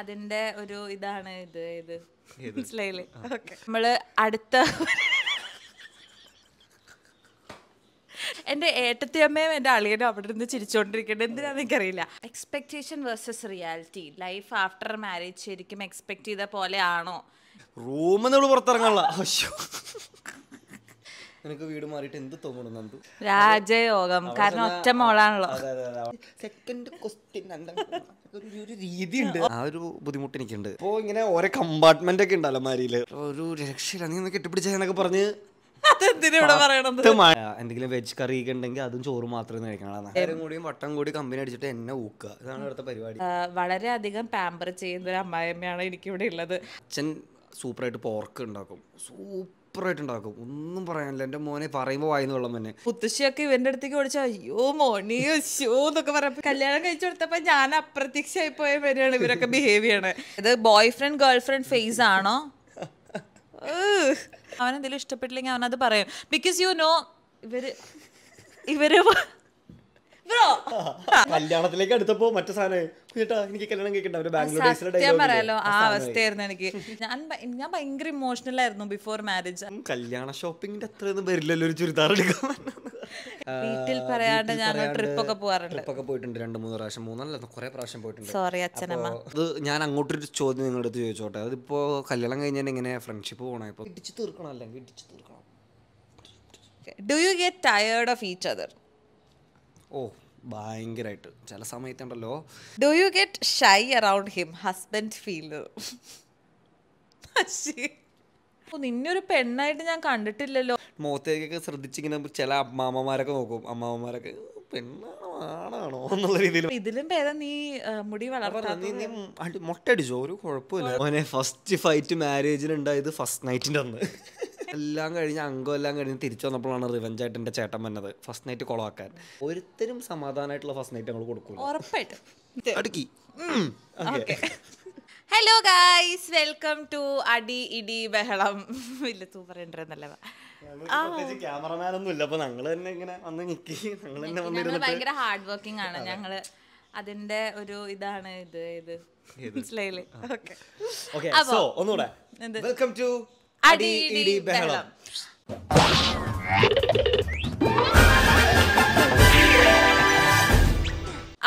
അതിന്റെ ഒരു ഇതാണ് ഇത് ഇത് മനസ്സിലായില്ലേ നമ്മള് അടുത്ത എന്റെ ഏട്ടത്തിയമ്മയും എന്റെ അളിയനും അവിടെ നിന്ന് ചിരിച്ചുകൊണ്ടിരിക്കുന്നത് എന്തിനാണെന്ന് എനിക്കറിയില്ല expectation versus reality life after marriage ശരിക്കും എക്സ്പെക്ട് ചെയ്ത പോലെ ആണോ റൂമെന്നുള്ള പുറത്തിറങ്ങാനുള്ള നിനക്ക് വീട് മാറിയിട്ട് എന്ത് തോന്നുന്നു നന്ദു രാജയോഗം കാരണം ഒറ്റ മോളാണല്ലോ സെക്കൻഡ് ക്വസ്റ്റ്യൻ ഒരു രീതി ഉണ്ട് ആ ഒരു ബുദ്ധിമുട്ട് എനിക്കുണ്ട് ഇപ്പോ ഇങ്ങനെ ഓരോ കമ്പാർട്ട്മെന്റ് ഒക്കെ ഉണ്ട് അലമാരിയില് ഒരു രക്ഷയില്ല നീ ഒന്ന് കെട്ടിപ്പിടിച്ചെന്നൊക്കെ പറഞ്ഞ് എന്തെങ്കിലും വെജ് കറി ഒക്കെ ഉണ്ടെങ്കിൽ അതും ചോറ് മാത്രമേ കഴിക്കണം കൂടിയും വട്ടം കൂടി കമ്പനി അടിച്ചിട്ട് എന്നെ ഊക്കുക ഇതാണ് ഇവിടുത്തെ പരിപാടി വളരെ അധികം പാമ്പർ ചെയ്യുന്ന ഒരു അമ്മായിയമ്മയാണ് എനിക്കിവിടെ ഉള്ളത് അച്ഛൻ സൂപ്പറായിട്ട് പോർക്ക് ഉണ്ടാക്കും സൂപ്പർ സൂപ്പറായിട്ട് ഉണ്ടാക്കും ഒന്നും പറയാനില്ല എൻ്റെ മോനെ പറയുമ്പോ വായിന്ന് വെള്ളം തന്നെ മുത്തശ്ശിയൊക്കെ ഇവന്റെ അടുത്തേക്ക് ഓടിച്ച അയ്യോ മോണി ഷോ എന്നൊക്കെ കല്യാണം കഴിച്ചു കൊടുത്തപ്പോ ഞാൻ അപ്രത്യക്ഷമായി പോയ പേരാണ് ഇവരൊക്കെ ബിഹേവ് ചെയ്യണേ ഇത് boyfriend girlfriend phase ആണോ അവനെന്തെങ്കിലും ഇഷ്ടപ്പെട്ടില്ലെങ്കിൽ അവനത് പറയും ബിക്കോസ് യു നോ ഇവര് ഇവര് കല്യാണത്തിലേക്ക് അടുത്തപ്പോ മറ്റു സാധനം എനിക്ക് കല്യാണം കേൾക്കണ്ട ഒരു പറയാലോ ആ അവസ്ഥയായിരുന്നു എനിക്ക് ഞാൻ ഞാൻ ഭയങ്കര ഇമോഷണൽ ആയിരുന്നു ബിഫോർ മാരേജ് കല്യാണ ഷോപ്പിംഗിന്റെ അത്രയൊന്നും വരില്ലല്ലോ ഒരു ചുരിദാർ എടുക്കാൻ വീട്ടിൽ പറയാണ്ട് ഞാൻ ട്രിപ്പ് ഒക്കെ പോവാറുണ്ട് ട്രിപ്പ് ഒക്കെ പോയിട്ടുണ്ട് രണ്ട് മൂന്ന് പ്രാവശ്യം മൂന്നല്ല കുറെ പ്രാവശ്യം പോയിട്ടുണ്ട് സോറി അച്ഛനമ്മ അത് ഞാൻ അങ്ങോട്ടൊരു ചോദ്യം നിങ്ങളുടെ അടുത്ത് ചോദിച്ചോട്ടെ അതിപ്പോ കല്യാണം കഴിഞ്ഞാൽ എങ്ങനെ ഫ്രണ്ട്ഷിപ്പ് പോകണം ഇപ്പൊ ഇടിച്ചു തീർക്കണം അല്ലെങ്കിൽ ഇടിച്ചു തീർക്കണം do you get tired of each other ഓ ഭയങ്കരമായിട്ട് ചില സമയത്തുണ്ടല്ലോ do you get shy around him husband feel നിന്നൊരു പെണ്ണായിട്ട് ഞാൻ കണ്ടിട്ടില്ലല്ലോ മുഖത്തേക്കൊക്കെ ശ്രദ്ധിച്ചിങ്ങനെ ചില അമ്മാമ്മമാരൊക്കെ നോക്കും അമ്മാമ്മമാരൊക്കെ പെണ്ണാണോ എന്നുള്ള രീതിയിൽ ഇതിലും ഭേദം നീ മുടി വളർത്താൻ മുട്ടടിച്ചോ ഒരു കുഴപ്പമില്ല ഫസ്റ്റ് ഫൈറ്റ് ഉണ്ടായത് ഫസ്റ്റ് നൈറ്റിൻ്റെ അന്ന് എല്ലാം കഴിഞ്ഞ് അംഗം എല്ലാം കഴിഞ്ഞ് തിരിച്ചു വന്നപ്പോഴാണ് റിവഞ്ച് ആയിട്ട് എൻ്റെ ചേട്ടൻ വന്നത് ഫസ്റ്റ് നൈറ്റ് കൊളവാക്കാൻ ഒരുത്തരും സമാധാനമായിട്ടുള്ള ഫസ്റ്റ് നൈറ്റ് ഞങ്ങൾ കൊടുക്കും അടുക്കി ഹലോ ഗായ്സ് വെൽക്കം ടു അടി ഇടി ബഹളം ഇല്ല തൂ പറയണ്ടല്ല ഇല്ല തന്നെ ഇങ്ങനെ ഭയങ്കര ഹാർഡ് വർക്കിംഗ് ആണ് ഞങ്ങള് അതിന്റെ ഒരു ഇതാണ് ഇത് ഇത് മനസ്സിലായില്ലേ ഓക്കെ ഓക്കെ സോ ഒന്നുകൂടെ വെൽക്കം ടു അടി ഇടി ബഹളം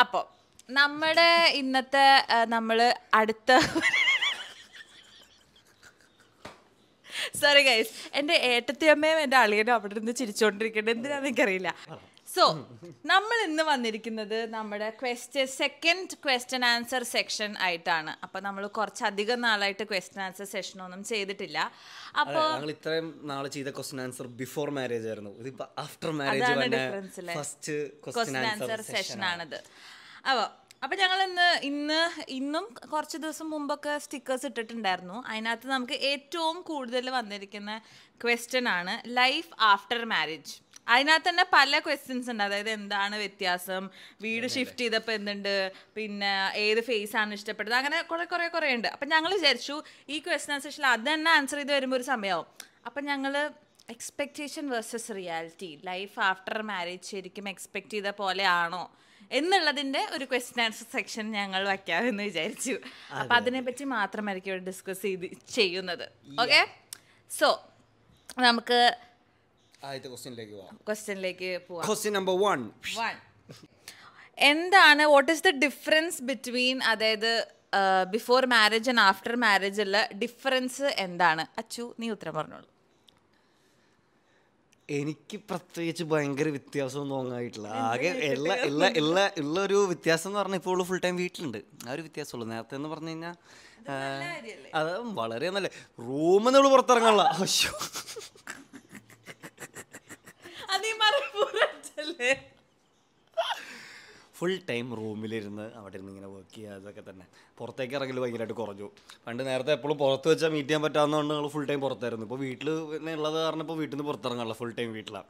അപ്പോ നമ്മുടെ ഇന്നത്തെ നമ്മള് അടുത്ത സോറി ഗൈസ് എൻ്റെ ഏട്ടത്തിയമ്മയും എൻ്റെ അളിയനും അവിടെ നിന്ന് ചിരിച്ചുകൊണ്ടിരിക്കുന്നത് എന്തിനാണെന്ന് എനിക്കറിയില്ല സോ നമ്മൾ ഇന്ന് വന്നിരിക്കുന്നത് നമ്മുടെ question second question answer section ആയിട്ടാണ് അപ്പൊ നമ്മൾ കുറച്ചധികം നാളായിട്ട് ക്വസ്റ്റ്യൻ ആൻസർ സെഷൻ ഒന്നും ചെയ്തിട്ടില്ല അപ്പോൾ ഇത്രയും നാൾ ചെയ്ത ക്വസ്റ്റ്യൻ ആൻസർ ബിഫോർ മാരേജ് ആയിരുന്നു ഇതിപ്പോ after marriage first question answer session ആണിത് അപ്പോൾ അപ്പം ഞങ്ങൾ ഇന്ന് ഇന്ന് ഇന്നും കുറച്ച് ദിവസം മുമ്പൊക്കെ സ്റ്റിക്കേഴ്സ് ഇട്ടിട്ടുണ്ടായിരുന്നു അതിനകത്ത് നമുക്ക് ഏറ്റവും കൂടുതൽ വന്നിരിക്കുന്ന ക്വസ്റ്റ്യൻ ആണ് ലൈഫ് ആഫ്റ്റർ മാരേജ് അതിനകത്ത് തന്നെ പല ക്വസ്റ്റ്യൻസ് ഉണ്ട് അതായത് എന്താണ് വ്യത്യാസം വീട് ഷിഫ്റ്റ് ചെയ്തപ്പോൾ എന്തുണ്ട് പിന്നെ ഏത് ഫേസ് ആണ് ഇഷ്ടപ്പെട്ടത് അങ്ങനെ കുറെ കുറെ കുറെ ഉണ്ട് അപ്പം ഞങ്ങൾ വിചാരിച്ചു ഈ ക്വസ്റ്റ്യൻ അനുസരിച്ച് അത് തന്നെ ആൻസർ ചെയ്ത് വരുമ്പോൾ ഒരു സമയമാവും അപ്പം ഞങ്ങൾ expectation versus reality life after marriage ശരിക്കും എക്സ്പെക്ട് ചെയ്ത പോലെ ആണോ എന്നുള്ളതിന്റെ ഒരു ക്വസ്റ്റ്യൻ ആൻസർ സെക്ഷൻ ഞങ്ങൾ വയ്ക്കാമെന്ന് വിചാരിച്ചു അപ്പൊ അതിനെപ്പറ്റി മാത്രമായിരിക്കും ഡിസ്കസ് ചെയ്ത് ചെയ്യുന്നത് ഓക്കെ സോ നമുക്ക് ആദ്യത്തെ ക്വസ്റ്റ്യനിലേക്ക് പോവാം ക്വസ്റ്റ്യനിലേക്ക് പോവാം ക്വസ്റ്റ്യൻ നമ്പർ വൺ വൺ എന്താണ് what is the difference between അതായത് before marriage and after marriage ഉള്ള ഡിഫറൻസ് എന്താണ് അച്ചു നീ ഉത്തരം പറഞ്ഞോളൂ എനിക്ക് പ്രത്യേകിച്ച് ഭയങ്കര വ്യത്യാസം തോന്നായിട്ടില്ല ആകെ എല്ലാ എല്ലാ എല്ലാ ഉള്ള ഒരു വ്യത്യാസം എന്ന് പറഞ്ഞാൽ ഇപ്പോൾ ഫുൾ ടൈം വീട്ടിലുണ്ട് ആ ഒരു വ്യത്യാസമുള്ളൂ നേരത്തെ എന്ന് പറഞ്ഞു കഴിഞ്ഞാൽ അത് വളരെ നല്ല റൂമെന്നുള്ള പുറത്തിറങ്ങാനുള്ള ആവശ്യം ഫുൾ ടൈം റൂമിലിരുന്ന് അവിടെ ഇരുന്ന് ഇങ്ങനെ വർക്ക് ചെയ്യുക അതൊക്കെ തന്നെ പുറത്തേക്ക് ഇറങ്ങൽ ഭയങ്കരമായിട്ട് കുറഞ്ഞു പണ്ട് നേരത്തെ എപ്പോഴും പുറത്ത് വെച്ചാൽ മീറ്റ് ചെയ്യാൻ പറ്റാവുന്നതുകൊണ്ട് ഞങ്ങൾ ഫുൾ ടൈം പുറത്തായിരുന്നു ഇപ്പോൾ വീട്ടിൽ ഉള്ളത് കാരണം ഇപ്പോൾ വീട്ടിൽ നിന്ന് പുറത്തിറങ്ങാനുള്ള ഫുൾ ടൈം വീട്ടിലാണ്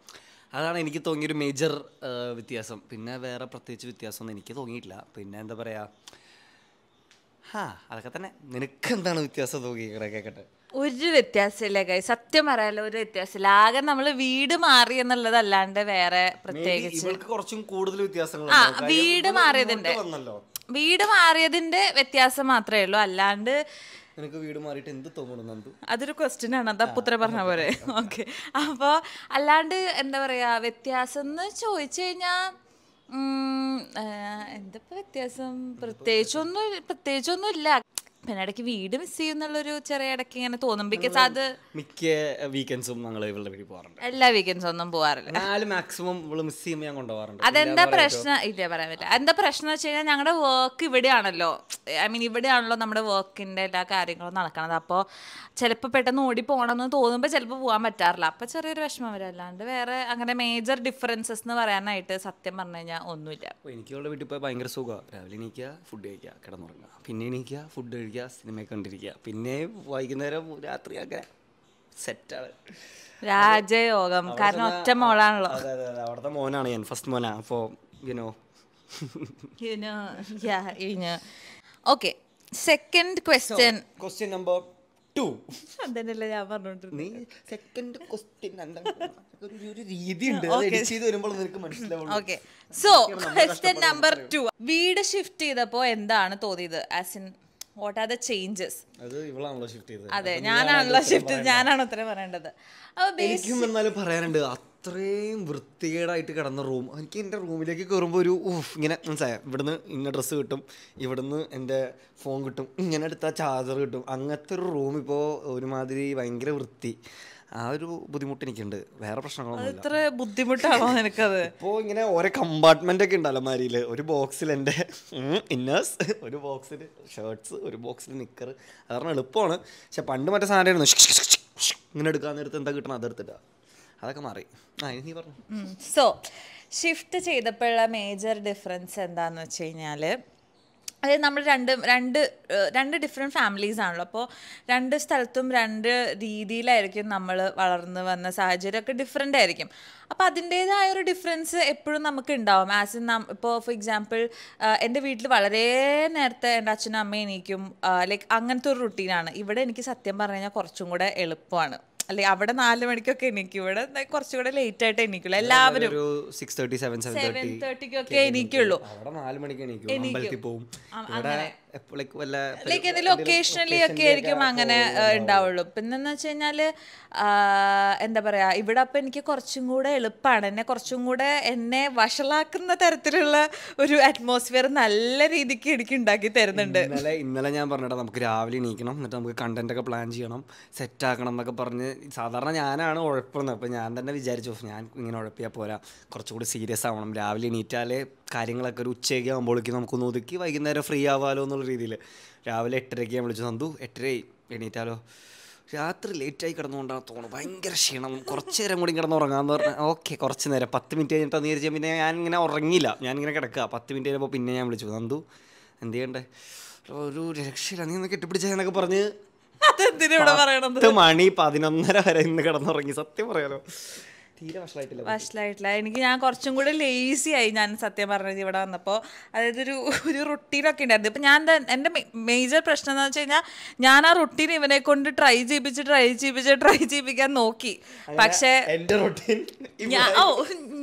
അതാണ് എനിക്ക് തോന്നിയൊരു മേജർ വ്യത്യാസം പിന്നെ വേറെ പ്രത്യേകിച്ച് വ്യത്യാസമൊന്നും എനിക്ക് തോന്നിയിട്ടില്ല പിന്നെ എന്താ പറയുക ഹാ അതൊക്കെ തന്നെ നിനക്ക് എന്താണ് വ്യത്യാസം തോന്നി കേൾക്കട്ടെ ഒരു വ്യത്യാസമില്ല കൈ സത്യം പറയാലോ ഒരു വ്യത്യാസമില്ല ആകെ നമ്മൾ വീട് മാറി എന്നുള്ളതല്ലാണ്ട് വേറെ പ്രത്യേകിച്ച് കുറച്ചും കൂടുതൽ വ്യത്യാസങ്ങൾ വീട് മാറിയതിന്റെ വീട് മാറിയതിന്റെ വ്യത്യാസം മാത്രമേ ഉള്ളൂ അല്ലാണ്ട് നിനക്ക് വീട് മാറിയിട്ട് എന്ത് തോന്നുന്നു അതൊരു ക്വസ്റ്റ്യൻ ആണ് അത് അപ്പുത്ര പറഞ്ഞ പോലെ ഓക്കെ അപ്പോൾ അല്ലാണ്ട് എന്താ പറയാ വ്യത്യാസം എന്ന് ചോദിച്ചു കഴിഞ്ഞാൽ എന്തപ്പോ വ്യത്യാസം പ്രത്യേകിച്ചൊന്നും പ്രത്യേകിച്ചൊന്നും ഇല്ല പിന്നെ ഇടയ്ക്ക് വീട് മിസ് ചെയ്യുന്നുള്ളൊരു ചെറിയ ഇടയ്ക്ക് ഇങ്ങനെ തോന്നും ബിക്കോസ് അത് മിക്ക വീക്കെൻഡ്സും ഞങ്ങൾ ഇവളുടെ വീട്ടിൽ പോകാറുണ്ട് എല്ലാ വീക്കെൻഡ്സും ഒന്നും പോകാറില്ല നാല് മാക്സിമം ഇവള് മിസ് ചെയ്യുമ്പോൾ ഞാൻ കൊണ്ടുപോകാറുണ്ട് അതെന്താ പ്രശ്നം ഇല്ല പറയാൻ പറ്റില്ല എന്താ പ്രശ്നം വെച്ച് കഴിഞ്ഞാൽ ഞങ്ങളുടെ വർക്ക് ഇവിടെയാണല്ലോ ഐ മീൻ ഇവിടെയാണല്ലോ നമ്മുടെ വർക്കിന്റെ എല്ലാ കാര്യങ്ങളും നടക്കണത് അപ്പോൾ ചിലപ്പോൾ പെട്ടെന്ന് ഓടി പോകണമെന്ന് തോന്നുമ്പോൾ ചിലപ്പോൾ പോകാൻ പറ്റാറില്ല അപ്പോൾ ചെറിയൊരു വിഷമം വരും അല്ലാണ്ട് വേറെ അങ്ങനെ മേജർ ഡിഫറൻസസ് എന്ന് പറയാനായിട്ട് സത്യം പറഞ്ഞു കഴിഞ്ഞാൽ ഒന്നുമില്ല എനിക്ക് ഇവളുടെ വീട്ടിൽ പോയി ഭയങ്കര സുഖമാണ് രാവിലെ എണീക്കുക ഫുഡ് കഴിക്കുക കിടന്നുറങ്ങുക പിന്നെ എണീക്കുക ഫുഡ് കഴിക്കുക കണ്ടിരിക്കുക സിനിമ കണ്ടിരിക്കുക പിന്നെ വൈകുന്നേരം രാത്രി അങ്ങനെ സെറ്റാണ് രാജയോഗം കാരണം ഒറ്റ മോളാണല്ലോ അതെ അതെ അവിടുത്തെ മോനാണ് ഞാൻ ഫസ്റ്റ് മോനാ അപ്പോ you know ya okay second question question number two ഞാൻ സെക്കൻഡ് ക്വസ്റ്റ്യൻ ഒരു രീതി ഉണ്ട് സോ ക്വസ്റ്റ്യൻ നമ്പർ ടു വീട് ഷിഫ്റ്റ് ചെയ്തപ്പോൾ എന്താണ് തോന്നിയത് as in what are the changes അതെ ഞാനാണല്ലോ ഷിഫ്റ്റ് ഞാനാണ് ഉത്തരം പറയേണ്ടത് എനിക്കും എന്നാലും പറയാനുണ്ട് അത്രയും വൃത്തികേടായിട്ട് കിടന്ന റൂം എനിക്ക് എൻ്റെ റൂമിലേക്ക് കയറുമ്പോൾ ഒരു ഊഫ് ഇങ്ങനെ മനസ്സിലായ ഇവിടുന്ന് ഇന്ന ഡ്രസ്സ് കിട്ടും ഇവിടുന്ന് എൻ്റെ ഫോൺ കിട്ടും ഇങ്ങനെ എടുത്താൽ ചാർജർ കിട്ടും അങ്ങനത്തെ ഒരു റൂം ഇപ്പോൾ ഒരുമാതിരി ഭയങ്കര വൃത്തി ആ ഒരു ബുദ്ധിമുട്ട് എനിക്കുണ്ട് വേറെ പ്രശ്നങ്ങളൊന്നും ഇത്ര ബുദ്ധിമുട്ടാണോ നിനക്കത് ഇപ്പോ ഇങ്ങനെ ഓരോ കമ്പാർട്ട്മെന്റ് ഒക്കെ ഉണ്ട് അലമാരിയിൽ ഒരു ബോക്സിൽ എൻ്റെ ഇന്നേഴ്സ് ഒരു ബോക്സിൽ ഷർട്ട്സ് ഒരു ബോക്സിൽ നിക്കർ അത് പറഞ്ഞാൽ എളുപ്പമാണ് പക്ഷെ പണ്ട് മറ്റേ സാധനമായിരുന്നു ഇങ്ങനെ എടുക്കാൻ നേരത്ത് എന്താ കിട്ടണം എടുത്തിട്ട അതൊക്കെ മാറി ആ നീ പറഞ്ഞു സോ ഷിഫ്റ്റ് ചെയ്തപ്പോഴുള്ള മേജർ ഡിഫറൻസ് എന്താന്ന് വെച്ച് കഴിഞ്ഞാല് അതായത് നമ്മൾ രണ്ട് രണ്ട് രണ്ട് ഡിഫറെൻറ്റ് ഫാമിലീസ് ആണല്ലോ അപ്പോൾ രണ്ട് സ്ഥലത്തും രണ്ട് രീതിയിലായിരിക്കും നമ്മൾ വളർന്ന് വന്ന സാഹചര്യമൊക്കെ ഡിഫറെൻ്റ് ആയിരിക്കും അപ്പോൾ അതിൻ്റേതായ ഒരു ഡിഫറൻസ് എപ്പോഴും നമുക്ക് ഉണ്ടാവും ആസ് ഇൻ ഇപ്പോൾ ഫോർ എക്സാമ്പിൾ എൻ്റെ വീട്ടിൽ വളരെ നേരത്തെ എൻ്റെ അച്ഛനും അമ്മയും എനിക്കും ലൈക്ക് അങ്ങനത്തെ ഒരു റുട്ടീനാണ് ഇവിടെ എനിക്ക് സത്യം പറഞ്ഞു കഴിഞ്ഞാൽ കുറച്ചും കൂടെ എളുപ്പമാണ് അല്ലെ അവിടെ നാല് മണിക്കൊക്കെ എണീക്കും ഇവിടെ കുറച്ചുകൂടെ ലേറ്റ് ആയിട്ട് എണീക്കുള്ളൂ എല്ലാവരും സെവൻ തേർട്ടിക്കൊക്കെ എണീക്കുള്ളൂ എണീക്കും അങ്ങനെ ലൈക്ക് വല്ല ഒക്കെ ആയിരിക്കും അങ്ങനെ ഉണ്ടാവുള്ളൂ പിന്നെന്ന് വെച്ച് കഴിഞ്ഞാല് എന്താ പറയാ ഇവിടെ അപ്പൊ എനിക്ക് കുറച്ചും കൂടെ എളുപ്പമാണ് എന്നെ കുറച്ചും കൂടെ എന്നെ വഷളാക്കുന്ന തരത്തിലുള്ള ഒരു അറ്റ്മോസ്ഫിയർ നല്ല രീതിക്ക് എനിക്ക് ഉണ്ടാക്കി തരുന്നുണ്ട് ഇന്നലെ ഇന്നലെ ഞാൻ പറഞ്ഞിട്ട് നമുക്ക് രാവിലെ എണീക്കണം എന്നിട്ട് നമുക്ക് കണ്ടന്റ് ഒക്കെ പ്ലാൻ ചെയ്യണം സെറ്റ് ആക്കണം എന്നൊക്കെ പറഞ്ഞ് സാധാരണ ഞാനാണ് ഉഴപ്പുന്നത് അപ്പൊ ഞാൻ തന്നെ വിചാരിച്ചു ഞാൻ ഇങ്ങനെ ഉഴപ്പിയാ പോരാ കുറച്ചുകൂടി സീരിയസ് ആവണം രാവിലെ എണീറ്റാലേ കാര്യങ്ങളൊക്കെ ഒരു ഉച്ചയൊക്കെ ആകുമ്പോഴേക്കും നമുക്കൊന്ന് ഒതുക്കി വൈകുന്നേരം ഫ്രീ ആവാലോ എന്നുള്ള രീതിയിൽ രാവിലെ എട്ടരയ്ക്ക് ഞാൻ വിളിച്ചു സന്തു എട്ടരയായി എണീറ്റാലോ രാത്രി ലേറ്റായി കിടന്നുകൊണ്ടാണ് തോന്നുന്നു ഭയങ്കര ക്ഷീണം കുറച്ച് നേരം കൂടി കിടന്ന് ഉറങ്ങാന്ന് പറഞ്ഞാൽ ഓക്കെ കുറച്ച് നേരം പത്ത് മിനിറ്റ് കഴിഞ്ഞിട്ടാന്ന് വിചാരിച്ചാൽ പിന്നെ ഞാൻ ഇങ്ങനെ ഉറങ്ങില്ല ഞാൻ ഇങ്ങനെ കിടക്കുക പത്ത് മിനിറ്റ് കഴിഞ്ഞപ്പോൾ പിന്നെ ഞാൻ വിളിച്ചു നന്ദു എന്ത് ചെയ്യണ്ടേ ഒരു രക്ഷയില്ല നീ ഒന്ന് കെട്ടിപ്പിടിച്ചെന്നൊക്കെ പറഞ്ഞ് പത്ത് മണി പതിനൊന്നര വരെ ഇന്ന് കിടന്നുറങ്ങി സത്യം പറയാലോ വഷളായിട്ടില്ല എനിക്ക് ഞാൻ കുറച്ചും കൂടി ലേസി ആയി ഞാൻ സത്യം പറഞ്ഞത് ഇവിടെ വന്നപ്പോൾ അതായത് ഒരു ഒരു റൊട്ടീനൊക്കെ ഉണ്ടായിരുന്നു ഇപ്പം ഞാൻ എൻ്റെ മേജർ പ്രശ്നം എന്ന് വെച്ച് കഴിഞ്ഞാൽ ഞാൻ ആ റൊട്ടീൻ ഇവനെ കൊണ്ട് ട്രൈ ചെയ്യിപ്പിച്ച് ട്രൈ ചെയ്യിപ്പിച്ച് ട്രൈ ചെയ്യിപ്പിക്കാൻ നോക്കി പക്ഷേ എൻ്റെ റൊട്ടീൻ ഓ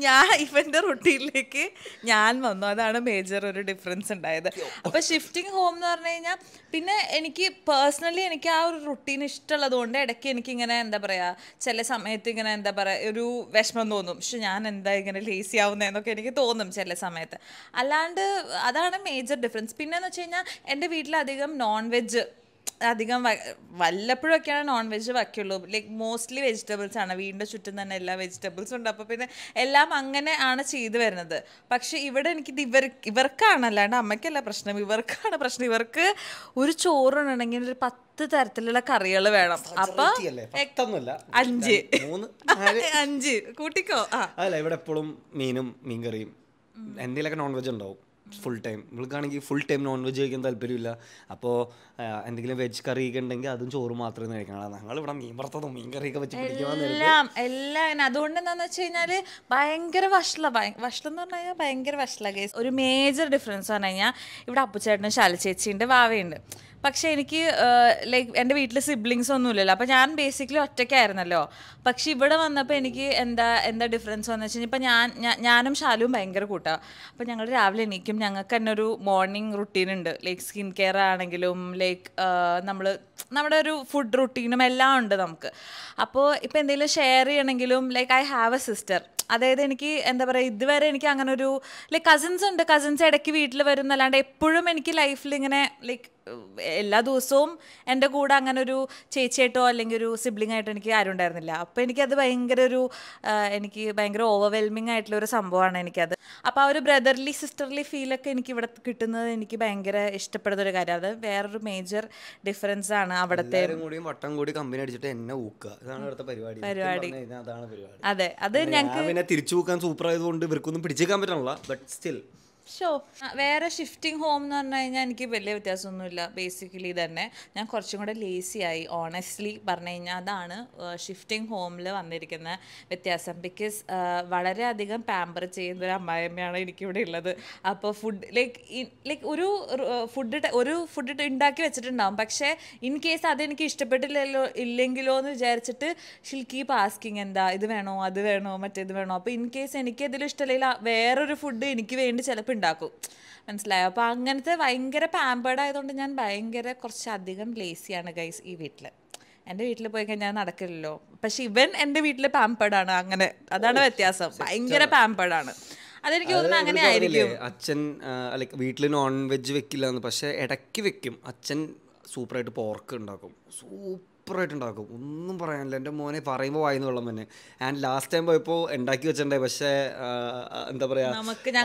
ഞാൻ ഇവന്റെ റൊട്ടീനിലേക്ക് ഞാൻ വന്നു അതാണ് മേജർ ഒരു ഡിഫറൻസ് ഉണ്ടായത് അപ്പൊ ഷിഫ്റ്റിംഗ് ഹോം എന്ന് പറഞ്ഞു കഴിഞ്ഞാൽ പിന്നെ എനിക്ക് പേഴ്സണലി എനിക്ക് ആ ഒരു റൊട്ടീൻ ഇഷ്ടമുള്ളത് കൊണ്ട് ഇടയ്ക്ക് എനിക്ക് ഇങ്ങനെ എന്താ പറയാ ചില സമയത്ത് ഇങ്ങനെ എന്താ പറയാ ഒരു വിഷമം തോന്നും പക്ഷെ ഞാൻ എന്താ ഇങ്ങനെ ലേസി ആവുന്നതെന്നൊക്കെ എനിക്ക് തോന്നും ചില സമയത്ത് അല്ലാണ്ട് അതാണ് മേജർ ഡിഫറൻസ് പിന്നെ എന്ന് വെച്ച് കഴിഞ്ഞാൽ എൻ്റെ വീട്ടിലധികം നോൺ വെജ് അധികം വല്ലപ്പോഴൊക്കെയാണ് നോൺ വെജ് വയ്ക്കുള്ളൂ ലൈക്ക് മോസ്റ്റ്ലി വെജിറ്റബിൾസ് ആണ് വീടിൻ്റെ ചുറ്റും തന്നെ എല്ലാ വെജിറ്റബിൾസും ഉണ്ട് അപ്പോൾ പിന്നെ എല്ലാം അങ്ങനെ ആണ് ചെയ്തു വരുന്നത് പക്ഷേ ഇവിടെ എനിക്ക് ഇവർ ഇവർക്കാണ് അമ്മയ്ക്കല്ല പ്രശ്നം ഇവർക്കാണ് പ്രശ്നം ഇവർക്ക് ഒരു ചോറുണ്ടെങ്കിൽ ഒരു പത്ത് തരത്തിലുള്ള കറികൾ വേണം അപ്പൊ അഞ്ച് അഞ്ച് കൂട്ടിക്കോ അല്ല ഇവിടെ എപ്പോഴും മീനും മീൻകറിയും എന്തെങ്കിലുമൊക്കെ നോൺ വെജ് ഉണ്ടാവും ഫുൾ ടൈം ഇവൾക്കാണെങ്കിൽ ഫുൾ ടൈം നോൺ വെജ് കഴിക്കാൻ താല്പര്യമില്ല അപ്പോൾ എന്തെങ്കിലും വെജ് കറി ഒക്കെ ഉണ്ടെങ്കിൽ അതും ചോറ് മാത്രമേ കഴിക്കണം ഞങ്ങൾ ഇവിടെ മീൻ വറുത്തതും മീൻ കറിയൊക്കെ വെച്ച് എല്ലാം എല്ലാം അതുകൊണ്ട് എന്താണെന്ന് വെച്ച് കഴിഞ്ഞാൽ ഭയങ്കര വഷള വഷളം എന്ന് പറഞ്ഞു കഴിഞ്ഞാൽ ഭയങ്കര വഷള കേസ് ഒരു മേജർ ഡിഫറൻസ് പറഞ്ഞു കഴിഞ്ഞാൽ ഇവിടെ അപ്പുച്ചേട്ടനും ശാലചേച്ചിയുണ്ട് വാവയുണ്ട് പക്ഷേ എനിക്ക് ലൈക്ക് എൻ്റെ വീട്ടിൽ സിബ്ലിങ്സ് ഒന്നുമില്ലല്ലോ അപ്പോൾ ഞാൻ ബേസിക്കലി ഒറ്റയ്ക്കായിരുന്നല്ലോ പക്ഷേ ഇവിടെ വന്നപ്പോൾ എനിക്ക് എന്താ എന്താ ഡിഫറൻസ് വന്നു വെച്ചാൽ ഇപ്പം ഞാൻ ഞാനും ഷാലും ഭയങ്കര കൂട്ടാണ് അപ്പോൾ ഞങ്ങൾ രാവിലെ എണീക്കും ഞങ്ങൾക്ക് തന്നെ ഒരു മോർണിംഗ് റുട്ടീൻ ഉണ്ട് ലൈക്ക് സ്കിൻ കെയർ ആണെങ്കിലും ലൈക്ക് നമ്മൾ നമ്മുടെ ഒരു ഫുഡ് റുട്ടീനും എല്ലാം ഉണ്ട് നമുക്ക് അപ്പോൾ ഇപ്പോൾ എന്തെങ്കിലും ഷെയർ ചെയ്യണമെങ്കിലും like I have a sister അതായത് എനിക്ക് എന്താ പറയുക ഇതുവരെ എനിക്ക് അങ്ങനെ ഒരു ലൈക്ക് കസിൻസ് ഉണ്ട് കസിൻസ് ഇടയ്ക്ക് വീട്ടിൽ വരും എപ്പോഴും എനിക്ക് ലൈഫിൽ ഇങ്ങനെ ലൈക്ക് എല്ലാ ദിവസവും എൻ്റെ കൂടെ അങ്ങനെ ഒരു ചേച്ചിയായിട്ടോ അല്ലെങ്കിൽ ഒരു സിബ്ലിംഗ് ആയിട്ടോ എനിക്ക് ആരും ഉണ്ടായിരുന്നില്ല അപ്പോൾ എനിക്കത് ഭയങ്കര ഒരു എനിക്ക് ഭയങ്കര ഓവർവെൽമിങ് ആയിട്ടുള്ള ഒരു സംഭവമാണ് എനിക്കത് അപ്പോൾ ആ ഒരു ബ്രദർലി സിസ്റ്റർലി ഫീലൊക്കെ എനിക്ക് ഇവിടെ കിട്ടുന്നത് എനിക്ക് ഭയങ്കര ഇഷ്ടപ്പെടുന്ന ഒരു കാര്യം അത് വേറൊരു മേജർ ഡിഫറൻസ് ആണ് അവിടുത്തെ വട്ടം കൂടി കമ്പനി അടിച്ചിട്ട് എന്നെ പരിപാടി അതെ അത് ഞങ്ങൾക്ക് തിരിച്ചു സൂപ്പർ ആയതുകൊണ്ട് ഇവർക്കൊന്നും പിടിച്ചേക്കാൻ പറ്റണല്ലോ ബട്ട് സ്റ്റിൽ ഷോപ്പ് വേറെ ഷിഫ്റ്റിംഗ് ഹോം എന്ന് പറഞ്ഞു കഴിഞ്ഞാൽ എനിക്ക് വലിയ വ്യത്യാസമൊന്നുമില്ല ബേസിക്കലി തന്നെ ഞാൻ കുറച്ചും കൂടെ ലേസിയായി ഓണസ്റ്റ്ലി പറഞ്ഞു കഴിഞ്ഞാൽ അതാണ് ഷിഫ്റ്റിംഗ് ഹോമിൽ വന്നിരിക്കുന്ന വ്യത്യാസം ബിക്കോസ് വളരെയധികം പാമ്പർ ചെയ്യുന്ന ഒരു അമ്മായിയമ്മയാണ് എനിക്കിവിടെ ഉള്ളത് അപ്പോൾ ഫുഡ് ലൈക്ക് ലൈക്ക് ഒരു ഫുഡ് ഒരു ഫുഡ് ഉണ്ടാക്കി വെച്ചിട്ടുണ്ടാവും പക്ഷേ ഇൻ കേസ് അതെനിക്ക് ഇഷ്ടപ്പെട്ടില്ലല്ലോ ഇല്ലെങ്കിലോ എന്ന് വിചാരിച്ചിട്ട് ഷിൽ കീപ്പ് ആസ്കിങ് എന്താ ഇത് വേണോ അത് വേണോ മറ്റേത് വേണോ അപ്പോൾ ഇൻ കേസ് എനിക്ക് ഇതിൽ ഇഷ്ടമല്ലെങ്കിൽ വേറൊരു ഫുഡ് എനിക്ക് വേണ്ടി ചിലപ്പോൾ ഉണ്ടാക്കും മനസ്സിലായോ അപ്പോൾ അങ്ങനത്തെ ഭയങ്കര പാമ്പേർഡ് ആയതുകൊണ്ട് ഞാൻ ഭയങ്കര കുറച്ചധികം ലേസിയാണ് ഗൈസ് ഈ വീട്ടിൽ എൻ്റെ വീട്ടിൽ പോയി കഴിഞ്ഞാൽ നടക്കില്ലല്ലോ പക്ഷെ ഇവൻ എൻ്റെ വീട്ടിൽ ആണ് അങ്ങനെ അതാണ് വ്യത്യാസം ഭയങ്കര പാമ്പേർഡാണ് അതെനിക്ക് തോന്നുന്നു അങ്ങനെ ആയിരിക്കും അച്ഛൻ ലൈക്ക് വീട്ടിൽ നോൺ വെജ് വെക്കില്ല പക്ഷെ ഇടയ്ക്ക് വെക്കും അച്ഛൻ സൂപ്പറായിട്ട് പോർക്ക് ഉണ്ടാക്കും സൂപ്പർ സൂപ്പറായിട്ട് ഉണ്ടാക്കും ഒന്നും പറയാനില്ല എൻ്റെ മോനെ പറയുമ്പോൾ വായിന്ന് വെള്ളം തന്നെ ആൻഡ് ലാസ്റ്റ് ടൈം പോയപ്പോൾ ഉണ്ടാക്കി വെച്ചിട്ടുണ്ടായി പക്ഷേ എന്താ പറയുക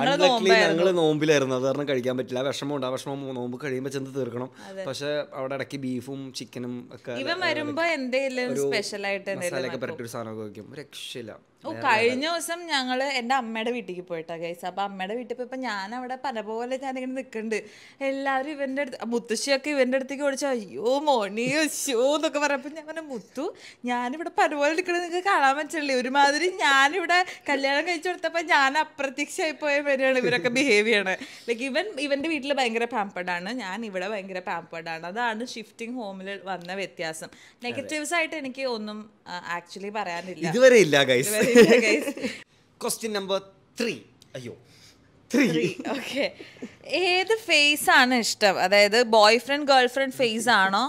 ഞങ്ങൾ നോമ്പിലായിരുന്നു അത് കാരണം കഴിക്കാൻ പറ്റില്ല ഉണ്ട് ആ വിഷമം നോമ്പ് കഴിയുമ്പോൾ ചെന്ന് തീർക്കണം പക്ഷേ അവിടെ ഇടയ്ക്ക് ബീഫും ചിക്കനും ഒക്കെ വരുമ്പോൾ എന്തെങ്കിലും സ്പെഷ്യലായിട്ട് എന്തെങ്കിലും സാധനമൊക്കെ വയ്ക്കും രക്ഷയില്ല ഓ കഴിഞ്ഞ ദിവസം ഞങ്ങള് എന്റെ അമ്മയുടെ വീട്ടിലേക്ക് പോയിട്ടാ ഗൈസ് അപ്പൊ അമ്മയുടെ വീട്ടിൽ പോയപ്പോ ഞാൻ അവിടെ പല പോലെ ഞാനിങ്ങനെ നിൽക്കുന്നുണ്ട് എല്ലാവരും ഇവന്റെ അടുത്ത് മുത്തശ്ശിയൊക്കെ ഇവന്റെ അടുത്തേക്ക് ഓടിച്ചു അയ്യോ മോണി അശ്യോ എന്നൊക്കെ പറഞ്ഞപ്പോ ഞാൻ പറഞ്ഞു മുത്തു ഞാനിവിടെ പല പോലെ നിൽക്കണത് നിങ്ങൾക്ക് കാണാൻ പറ്റില്ലേ ഒരുമാതിരി ഞാനിവിടെ കല്യാണം കഴിച്ചു കൊടുത്തപ്പോ ഞാൻ അപ്രത്യക്ഷമായി പോയ പേരാണ് ഇവരൊക്കെ ബിഹേവ് ചെയ്യണത് ലൈക്ക് ഇവൻ ഇവന്റെ വീട്ടില് ഭയങ്കര ആണ് ഞാൻ ഇവിടെ ഭയങ്കര ആണ് അതാണ് ഷിഫ്റ്റിംഗ് ഹോമിൽ വന്ന വ്യത്യാസം നെഗറ്റീവ്സ് ആയിട്ട് എനിക്ക് ഒന്നും ആക്ച്വലി പറയാനില്ല ഇതുവരെ ഇല്ല ഗൈസ് ക്വസ്റ്റ്യൻ നമ്പർ ത്രീ അയ്യോ ഓക്കേ ഏത് ഫേസ് ആണ് ഇഷ്ടം അതായത് boyfriend girlfriend phase ആണോ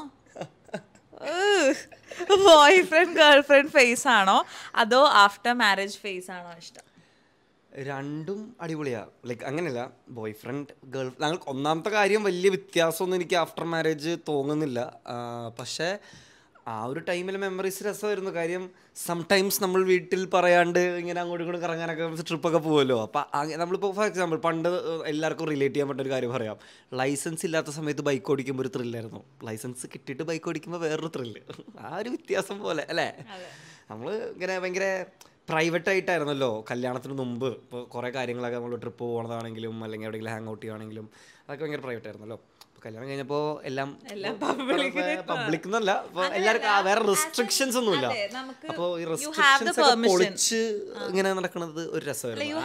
boyfriend girlfriend phase ആണോ അതോ ആഫ്റ്റർ മാരേജ് ഫേസ് ആണോ ഇഷ്ടം രണ്ടും അടിപൊളിയാ ലൈക്ക് അങ്ങനെയല്ല ബോയ് ഫ്രണ്ട് ഗേൾ ഞങ്ങൾക്ക് ഒന്നാമത്തെ കാര്യം വലിയ വ്യത്യാസമൊന്നും എനിക്ക് ആഫ്റ്റർ മാരേജ് തോന്നുന്നില്ല പക്ഷേ ആ ഒരു ടൈമിൽ മെമ്മറീസ് രസമായിരുന്നു കാര്യം സംടൈംസ് നമ്മൾ വീട്ടിൽ പറയാണ്ട് ഇങ്ങനെ അങ്ങോട്ടും ഇങ്ങോട്ടും കറങ്ങാനൊക്കെ ട്രിപ്പൊക്കെ പോകുമല്ലോ അപ്പം നമ്മളിപ്പോൾ ഫോർ എക്സാമ്പിൾ പണ്ട് എല്ലാവർക്കും റിലേറ്റ് ചെയ്യാൻ പറ്റുന്ന ഒരു കാര്യം പറയാം ലൈസൻസ് ഇല്ലാത്ത സമയത്ത് ബൈക്ക് ഓടിക്കുമ്പോൾ ഒരു ത്രില്ലായിരുന്നു ലൈസൻസ് കിട്ടിയിട്ട് ബൈക്ക് ഓടിക്കുമ്പോൾ വേറൊരു ത്രില്ല് ആ ഒരു വ്യത്യാസം പോലെ അല്ലേ നമ്മൾ ഇങ്ങനെ ഭയങ്കര പ്രൈവറ്റ് ആയിട്ടായിരുന്നല്ലോ കല്യാണത്തിന് മുമ്പ് ഇപ്പോൾ കുറേ കാര്യങ്ങളൊക്കെ നമ്മൾ ട്രിപ്പ് പോകുന്നതാണെങ്കിലും അല്ലെങ്കിൽ എവിടെയെങ്കിലും ഹാങ് ഔട്ട് ചെയ്യുകയാണെങ്കിലും അതൊക്കെ ഭയങ്കര പ്രൈവറ്റ് ആയിരുന്നല്ലോ കല്യാണം കഴിഞ്ഞപ്പോ എല്ലാം പബ്ലിക് എന്നല്ല എല്ലാവർക്കും വേറെ റെസ്ട്രിക്ഷൻസ് ഒന്നുമില്ല അപ്പോൾ ഈ റെസ്ട്രിക്ഷൻസ് പൊളിച്ച് ഇങ്ങനെ നടക്കുന്നത് ഒരു രസമായിരുന്നു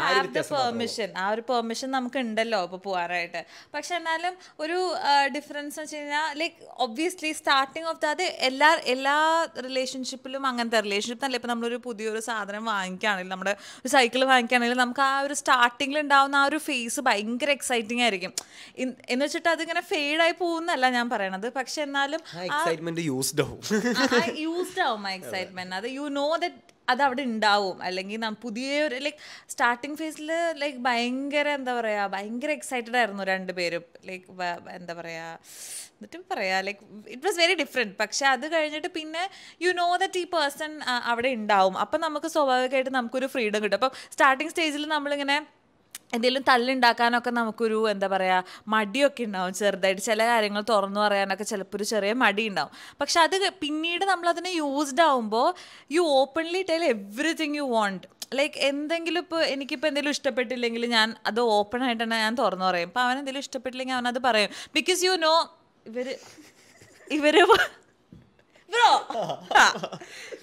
ആ ഒരു പെർമിഷൻ നമുക്ക് ഉണ്ടല്ലോ അപ്പോൾ പോകാനായിട്ട് പക്ഷെ എന്നാലും ഒരു ഡിഫറൻസ് എന്ന് വെച്ച് കഴിഞ്ഞാൽ ഒബ്വിയസ്ലി സ്റ്റാർട്ടിങ് ഓഫ് ദാത് എല്ലാ എല്ലാ റിലേഷൻഷിപ്പിലും അങ്ങനത്തെ റിലേഷൻഷിപ്പ് അല്ല ഇപ്പൊ നമ്മളൊരു പുതിയൊരു സാധനം വാങ്ങിക്കുകയാണെങ്കിലും നമ്മുടെ ഒരു സൈക്കിൾ വാങ്ങിക്കുകയാണെങ്കിലും നമുക്ക് ആ ഒരു സ്റ്റാർട്ടിങ്ങിൽ ഉണ്ടാവുന്ന ആ ഒരു ഫേസ് ഭയങ്കര എക്സൈറ്റിംഗ് ആയിരിക്കും എന്ന് വെച്ചിട്ട് അതിങ്ങനെ ഫേ ഫെയ്ഡായി പോകുന്നല്ല ഞാൻ പറയണത് പക്ഷെ എന്നാലും എക്സൈറ്റ്മെന്റ് യൂസ്ഡ് യൂസ്ഡ് ആവും മൈ എക്സൈറ്റ്മെന്റ് അത് യു നോ ദറ്റ് അത് അവിടെ ഉണ്ടാവും അല്ലെങ്കിൽ പുതിയ ഒരു ലൈക്ക് സ്റ്റാർട്ടിങ് ഫേസിൽ ലൈക്ക് ഭയങ്കര എന്താ പറയുക ഭയങ്കര എക്സൈറ്റഡ് ആയിരുന്നു രണ്ടുപേരും ലൈക്ക് എന്താ പറയുക എന്നിട്ട് പറയാ like it was very different പക്ഷെ അത് കഴിഞ്ഞിട്ട് പിന്നെ യു നോ ദറ്റ് ഈ പേഴ്സൺ അവിടെ ഉണ്ടാവും അപ്പം നമുക്ക് സ്വാഭാവികമായിട്ട് നമുക്കൊരു ഫ്രീഡം കിട്ടും അപ്പം സ്റ്റാർട്ടിങ് സ്റ്റേജിൽ നമ്മളിങ്ങനെ എന്തെങ്കിലും തല്ലുണ്ടാക്കാനൊക്കെ നമുക്കൊരു എന്താ പറയുക മടിയൊക്കെ ഉണ്ടാവും ചെറുതായിട്ട് ചില കാര്യങ്ങൾ തുറന്നു പറയാനൊക്കെ ചിലപ്പോൾ ഒരു ചെറിയ മടി ഉണ്ടാവും പക്ഷെ അത് പിന്നീട് നമ്മളതിനെ യൂസ്ഡ് ആവുമ്പോൾ you openly tell everything you want like എന്തെങ്കിലും ഇപ്പോൾ എനിക്കിപ്പോൾ എന്തെങ്കിലും ഇഷ്ടപ്പെട്ടില്ലെങ്കിൽ ഞാൻ അത് ഓപ്പൺ ആയിട്ട് തന്നെ ഞാൻ തുറന്നു പറയും അപ്പോൾ അവൻ എന്തെങ്കിലും ഇഷ്ടപ്പെട്ടില്ലെങ്കിൽ അവനത് പറയും ബിക്കോസ് യു നോ ഇവർ ഇവർ ബ്രോ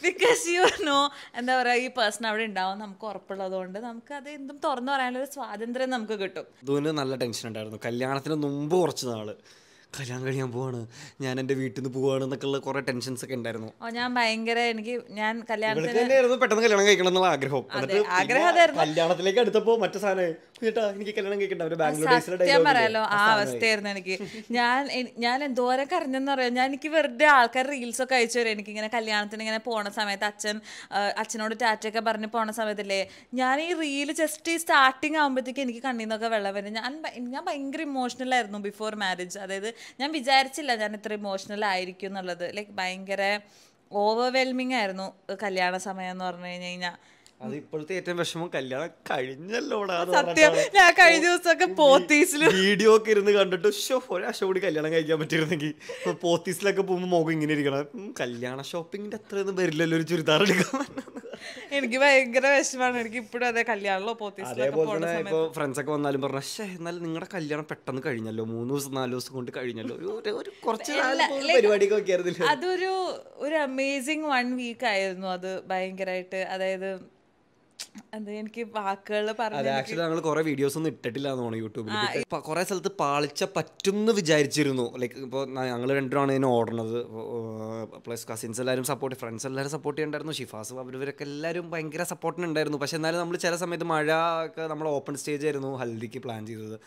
ബിക്കോസ് യു നോ എന്താ പറയുക ഈ പേഴ്സൺ അവിടെ ഉണ്ടാവും നമുക്ക് ഉറപ്പുള്ളത് കൊണ്ട് നമുക്ക് അത് എന്തും തുറന്നു പറയാനുള്ള സ്വാതന്ത്ര്യം നമുക്ക് കിട്ടും ധോന് നല്ല ടെൻഷൻ ഉണ്ടായിരുന്നു കല്യാണത്തിന് മുമ്പ് കുറച്ച് നാള് കല്യാണം കഴിയാൻ പോവാണ് ഞാൻ എന്റെ വീട്ടിൽ നിന്ന് പോവാണ് എന്നൊക്കെയുള്ള കുറെ ടെൻഷൻസ് ഒക്കെ ഉണ്ടായിരുന്നു ഓ ഞാൻ ഭയങ്കര എനിക്ക് ഞാൻ കല്യാണത്തിന് പെട്ടെന്ന് കല്യാണം കഴിക്കണം എന്നുള്ള ആഗ്രഹം ആഗ്രഹം കല്യാണത്തിലേക്ക് അടുത്തപ്പോ മറ്റു സാധനം സത്യം പറയാലോ ആ അവസ്ഥയായിരുന്നു എനിക്ക് ഞാൻ ഞാൻ എന്തോരം കരഞ്ഞെന്ന് പറയാം ഞാൻ എനിക്ക് വെറുതെ ആൾക്കാർ റീൽസ് ഒക്കെ അയച്ചു തരും എനിക്ക് ഇങ്ങനെ കല്യാണത്തിന് ഇങ്ങനെ പോണ സമയത്ത് അച്ഛൻ അച്ഛനോട് ടാറ്റയൊക്കെ പറഞ്ഞ് പോണ സമയത്തല്ലേ ഞാൻ ഈ റീൽ ജസ്റ്റ് ഈ സ്റ്റാർട്ടിങ് ആകുമ്പോഴത്തേക്ക് എനിക്ക് കണ്ണീന്നൊക്കെ വെള്ളം വരും ഞാൻ ഞാൻ ഭയങ്കര ഇമോഷണൽ ആയിരുന്നു ബിഫോർ മാരേജ് അതായത് ഞാൻ വിചാരിച്ചില്ല ഞാൻ ഇത്ര ഇമോഷണൽ ആയിരിക്കും എന്നുള്ളത് ലൈക്ക് ഭയങ്കര ഓവർവെൽമിങ് ആയിരുന്നു കല്യാണ സമയം എന്ന് പറഞ്ഞു കഴിഞ്ഞാൽ അത് ഇപ്പോഴത്തെ ഏറ്റവും വിഷമം കല്യാണം കഴിഞ്ഞല്ലോ സത്യം ഞാൻ കഴിഞ്ഞ ദിവസമൊക്കെ പോത്തീസിൽ വീഡിയോ ഒക്കെ ഇരുന്ന് കണ്ടിട്ട് ഷോ ഒരാഴ്ച കൂടി കല്യാണം കഴിക്കാൻ പറ്റിയിരുന്നെങ്കിൽ പോത്തീസിലൊക്കെ പോകുമ്പോൾ മോഹം ഇങ്ങനെ ഇരിക്കണം കല്യാണ ഷോപ്പിങ്ങിന്റെ അത്രയൊന്നും വരില്ലല്ലോ ഒരു ചുരിദാർ എടുക്കാൻ എനിക്ക് ഭയങ്കര വിഷമാണ് എനിക്ക് ഇപ്പോഴും അതെ കല്യാണമല്ലോ അതേപോലെ തന്നെ ഫ്രണ്ട്സ് ഒക്കെ വന്നാലും പറഞ്ഞു പക്ഷേ എന്നാലും നിങ്ങളുടെ കല്യാണം പെട്ടെന്ന് കഴിഞ്ഞല്ലോ മൂന്ന് ദിവസം നാല് ദിവസം കൊണ്ട് കഴിഞ്ഞല്ലോ ഒരു കുറച്ച് പരിപാടിയൊക്കെ അതൊരു ഒരു അമേസിങ് വൺ വീക്ക് ആയിരുന്നു അത് ഭയങ്കരമായിട്ട് അതായത് അത് എനിക്ക് വാക്കുകൾ പറഞ്ഞു ആക്ച്വലി ഞങ്ങൾ കുറെ വീഡിയോസ് ഒന്നും ഇട്ടിട്ടില്ല എന്നാണ് യൂട്യൂബിൽ കുറെ സ്ഥലത്ത് പാളിച്ച പറ്റും എന്ന് വിചാരിച്ചിരുന്നു ലൈക്ക് ഇപ്പോൾ ഞങ്ങൾ രണ്ടുപേരാണ് ഇതിനെ ഓടണത് പ്ലസ് കസിൻസ് എല്ലാവരും സപ്പോർട്ട് ഫ്രണ്ട്സ് എല്ലാവരും സപ്പോർട്ട് ചെയ്യണ്ടായിരുന്നു ഷിഫാസ് അവരവരൊക്കെ എല്ലാവരും ഭയങ്കര സപ്പോർട്ടിനുണ്ടായിരുന്നു പക്ഷെ എന്നാലും നമ്മൾ ചില സമയത്ത് മഴ ഒക്കെ നമ്മൾ ഓപ്പൺ സ്റ്റേജ് ആയിരുന്നു ഹൽദിക്ക് പ്ലാൻ ചെയ്തത്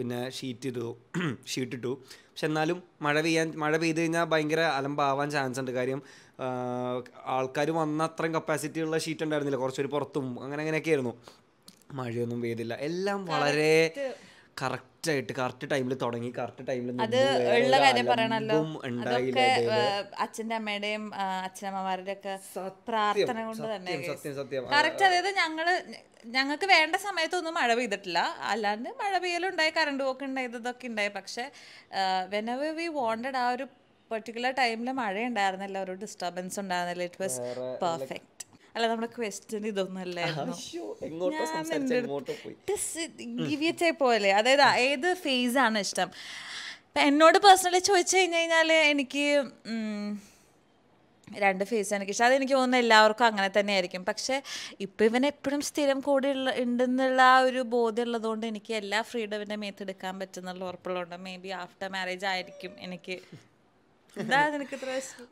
പിന്നെ ഷീറ്റ് ഇട്ടു ഷീറ്റ് ഇട്ടു പക്ഷെ എന്നാലും മഴ പെയ്യാൻ മഴ പെയ്ത് കഴിഞ്ഞാൽ ഭയങ്കര അലമ്പാവാൻ ചാൻസ് ഉണ്ട് കാര്യം ആൾക്കാർ വന്ന അത്രയും കപ്പാസിറ്റി ഉള്ള ഷീറ്റ് ഉണ്ടായിരുന്നില്ല കുറച്ചൊരു പുറത്തും അങ്ങനെ അങ്ങനെയൊക്കെ ആയിരുന്നു മഴയൊന്നും പെയ്തില്ല എല്ലാം വളരെ കറക്റ്റ് ആയിട്ട് കറക്റ്റ് ടൈമിൽ തുടങ്ങി കറക്റ്റ് ടൈമിൽ അത് ഉള്ള കാര്യം പറയണല്ലോ അച്ഛന്റെ അമ്മയുടെയും അച്ഛനമ്മമാരുടെ ഒക്കെ പ്രാർത്ഥന കൊണ്ട് തന്നെ കറക്റ്റ് അതായത് ഞങ്ങള് ഞങ്ങൾക്ക് വേണ്ട സമയത്തൊന്നും മഴ പെയ്തിട്ടില്ല അല്ലാണ്ട് മഴ പെയ്യലുണ്ടായി കറണ്ട് പോക്ക് ഉണ്ടായതൊക്കെ ഉണ്ടായി പക്ഷെ വെനവ് വി വോണ്ടഡ് ആ ഒരു പെർട്ടിക്കുലർ ടൈമിൽ മഴ ഉണ്ടായിരുന്നില്ല ഒരു ഡിസ്റ്റർബൻസ് ഉണ്ടായിരുന്നില്ല ഇറ്റ് വാസ് പെർഫെക്റ്റ് അല്ല നമ്മുടെ ക്വസ്റ്റ്യൻ ഇതൊന്നല്ലായിരുന്നു പോലെ അതായത് ഏത് ഫേസ് ആണ് ഇഷ്ടം എന്നോട് പേഴ്സണലി ചോദിച്ചു കഴിഞ്ഞു കഴിഞ്ഞാൽ എനിക്ക് രണ്ട് ഫേസ് എനിക്ക് ഇഷ്ടം അതെനിക്ക് തോന്നുന്നു എല്ലാവർക്കും അങ്ങനെ തന്നെ ആയിരിക്കും പക്ഷെ ഇപ്പൊ ഇവൻ എപ്പോഴും സ്ഥിരം കൂടി ഉണ്ടെന്നുള്ള ആ ഒരു ബോധ്യം ഉള്ളതുകൊണ്ട് എനിക്ക് എല്ലാ ഫ്രീഡം ഇവൻ്റെ മേത്തെടുക്കാൻ പറ്റുന്നുള്ള ഉറപ്പുള്ളതുകൊണ്ട് മേ ബി ആഫ്റ്റർ മാരേജ് ആയിരിക്കും എനിക്ക്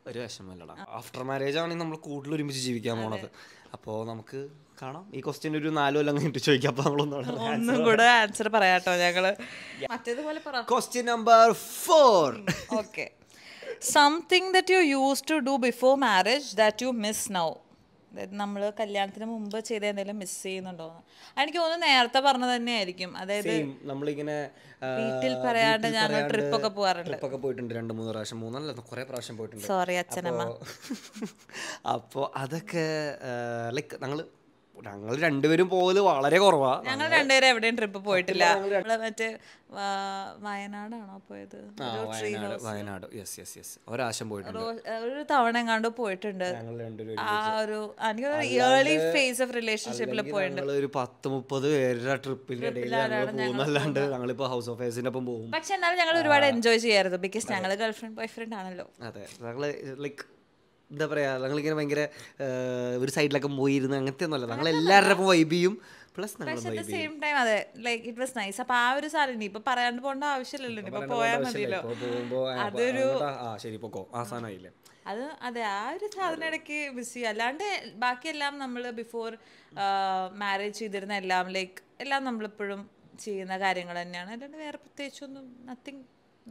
ഒരു വിഷമല്ലടാ ആഫ്റ്റർ മാരേജ് ആണെങ്കിൽ നമ്മൾ കൂടുതൽ ഒരുമിച്ച് ജീവിക്കാൻ പോണത് അപ്പോ നമുക്ക് കാണാം ഈ ക്വസ്റ്റ്യൻ ഒരു നാലോ കൊല്ലം കഴിഞ്ഞിട്ട് ചോദിക്കാം അപ്പോൾ ഒന്നും കൂടെ ആൻസർ പറയാട്ടോ ഞങ്ങള് മറ്റേതുപോലെ പറ question number four okay something do you use to do before marriage that you miss now അതായത് നമ്മൾ കല്യാണത്തിന് മുമ്പ് ചെയ്ത എന്തെങ്കിലും മിസ് ചെയ്യുന്നുണ്ടോ എനിക്ക് തോന്നുന്നു നേരത്തെ പറഞ്ഞത് തന്നെയായിരിക്കും അതായത് നമ്മളിങ്ങനെ വീട്ടിൽ പറയാണ്ട് ഞാൻ ട്രിപ്പ് ഒക്കെ പോകാറുണ്ട് ട്രിപ്പ് ഒക്കെ പോയിട്ടുണ്ട് രണ്ട് മൂന്ന് പ്രാവശ്യം മൂന്നല്ല കുറെ പ്രാവശ്യം പോയിട്ടുണ്ട് സോറി അച്ഛനമ്മ അപ്പോ അതൊക്കെ ലൈക്ക് നമ്മള് ഞങ്ങൾ രണ്ടുപേരും പോകല് വളരെ കുറവാ ഞങ്ങൾ രണ്ടുപേരും എവിടെയും ട്രിപ്പ് പോയിട്ടില്ല മറ്റേ വയനാടാണോ പോയത് വയനാട് യെസ് യെസ് യെസ് ഒരാശം പോയിട്ടുണ്ട് ഒരു തവണ എങ്ങാണ്ട് പോയിട്ടുണ്ട് ആ ഒരു എനിക്ക് ഏർലി ഫേസ് ഓഫ് റിലേഷൻഷിപ്പിൽ പോയിട്ടുണ്ട് ഒരു പത്ത് മുപ്പത് പേരുടെ ട്രിപ്പിന്റെ പോകുന്നല്ലാണ്ട് ഞങ്ങളിപ്പോ ഹൗസ് ഓഫ് ഫേസിന്റെ ഒപ്പം പോകും പക്ഷെ എന്നാലും ഞങ്ങൾ ഒരുപാട് എൻജോയ് ചെയ്യായിരുന്നു ബിക്കോസ് ഞങ്ങൾ ഗേൾഫ്രണ്ട് ബോയ്ഫ്രണ്ട് ആണല്ലോ അതെ ഞങ്ങള് ലൈക്ക് എന്താ പറയുക ഞങ്ങളിങ്ങനെ ഭയങ്കര ഒരു സൈഡിലൊക്കെ പോയിരുന്നു അങ്ങനത്തെ ഒന്നുമല്ല ഞങ്ങൾ എല്ലാവരുടെ വൈബിയും vibe like it was nice ആ ഒരു അതൊരു ശരി അത് ആ ഒരു അല്ലാണ്ട് ബാക്കിയെല്ലാം നമ്മൾ ബിഫോർ മാരേജ് ചെയ്തിരുന്ന എല്ലാം ലൈക്ക് എല്ലാം നമ്മളിപ്പോഴും ചെയ്യുന്ന കാര്യങ്ങൾ തന്നെയാണ് അല്ലാണ്ട് വേറെ പ്രത്യേകിച്ചൊന്നും നത്തിങ്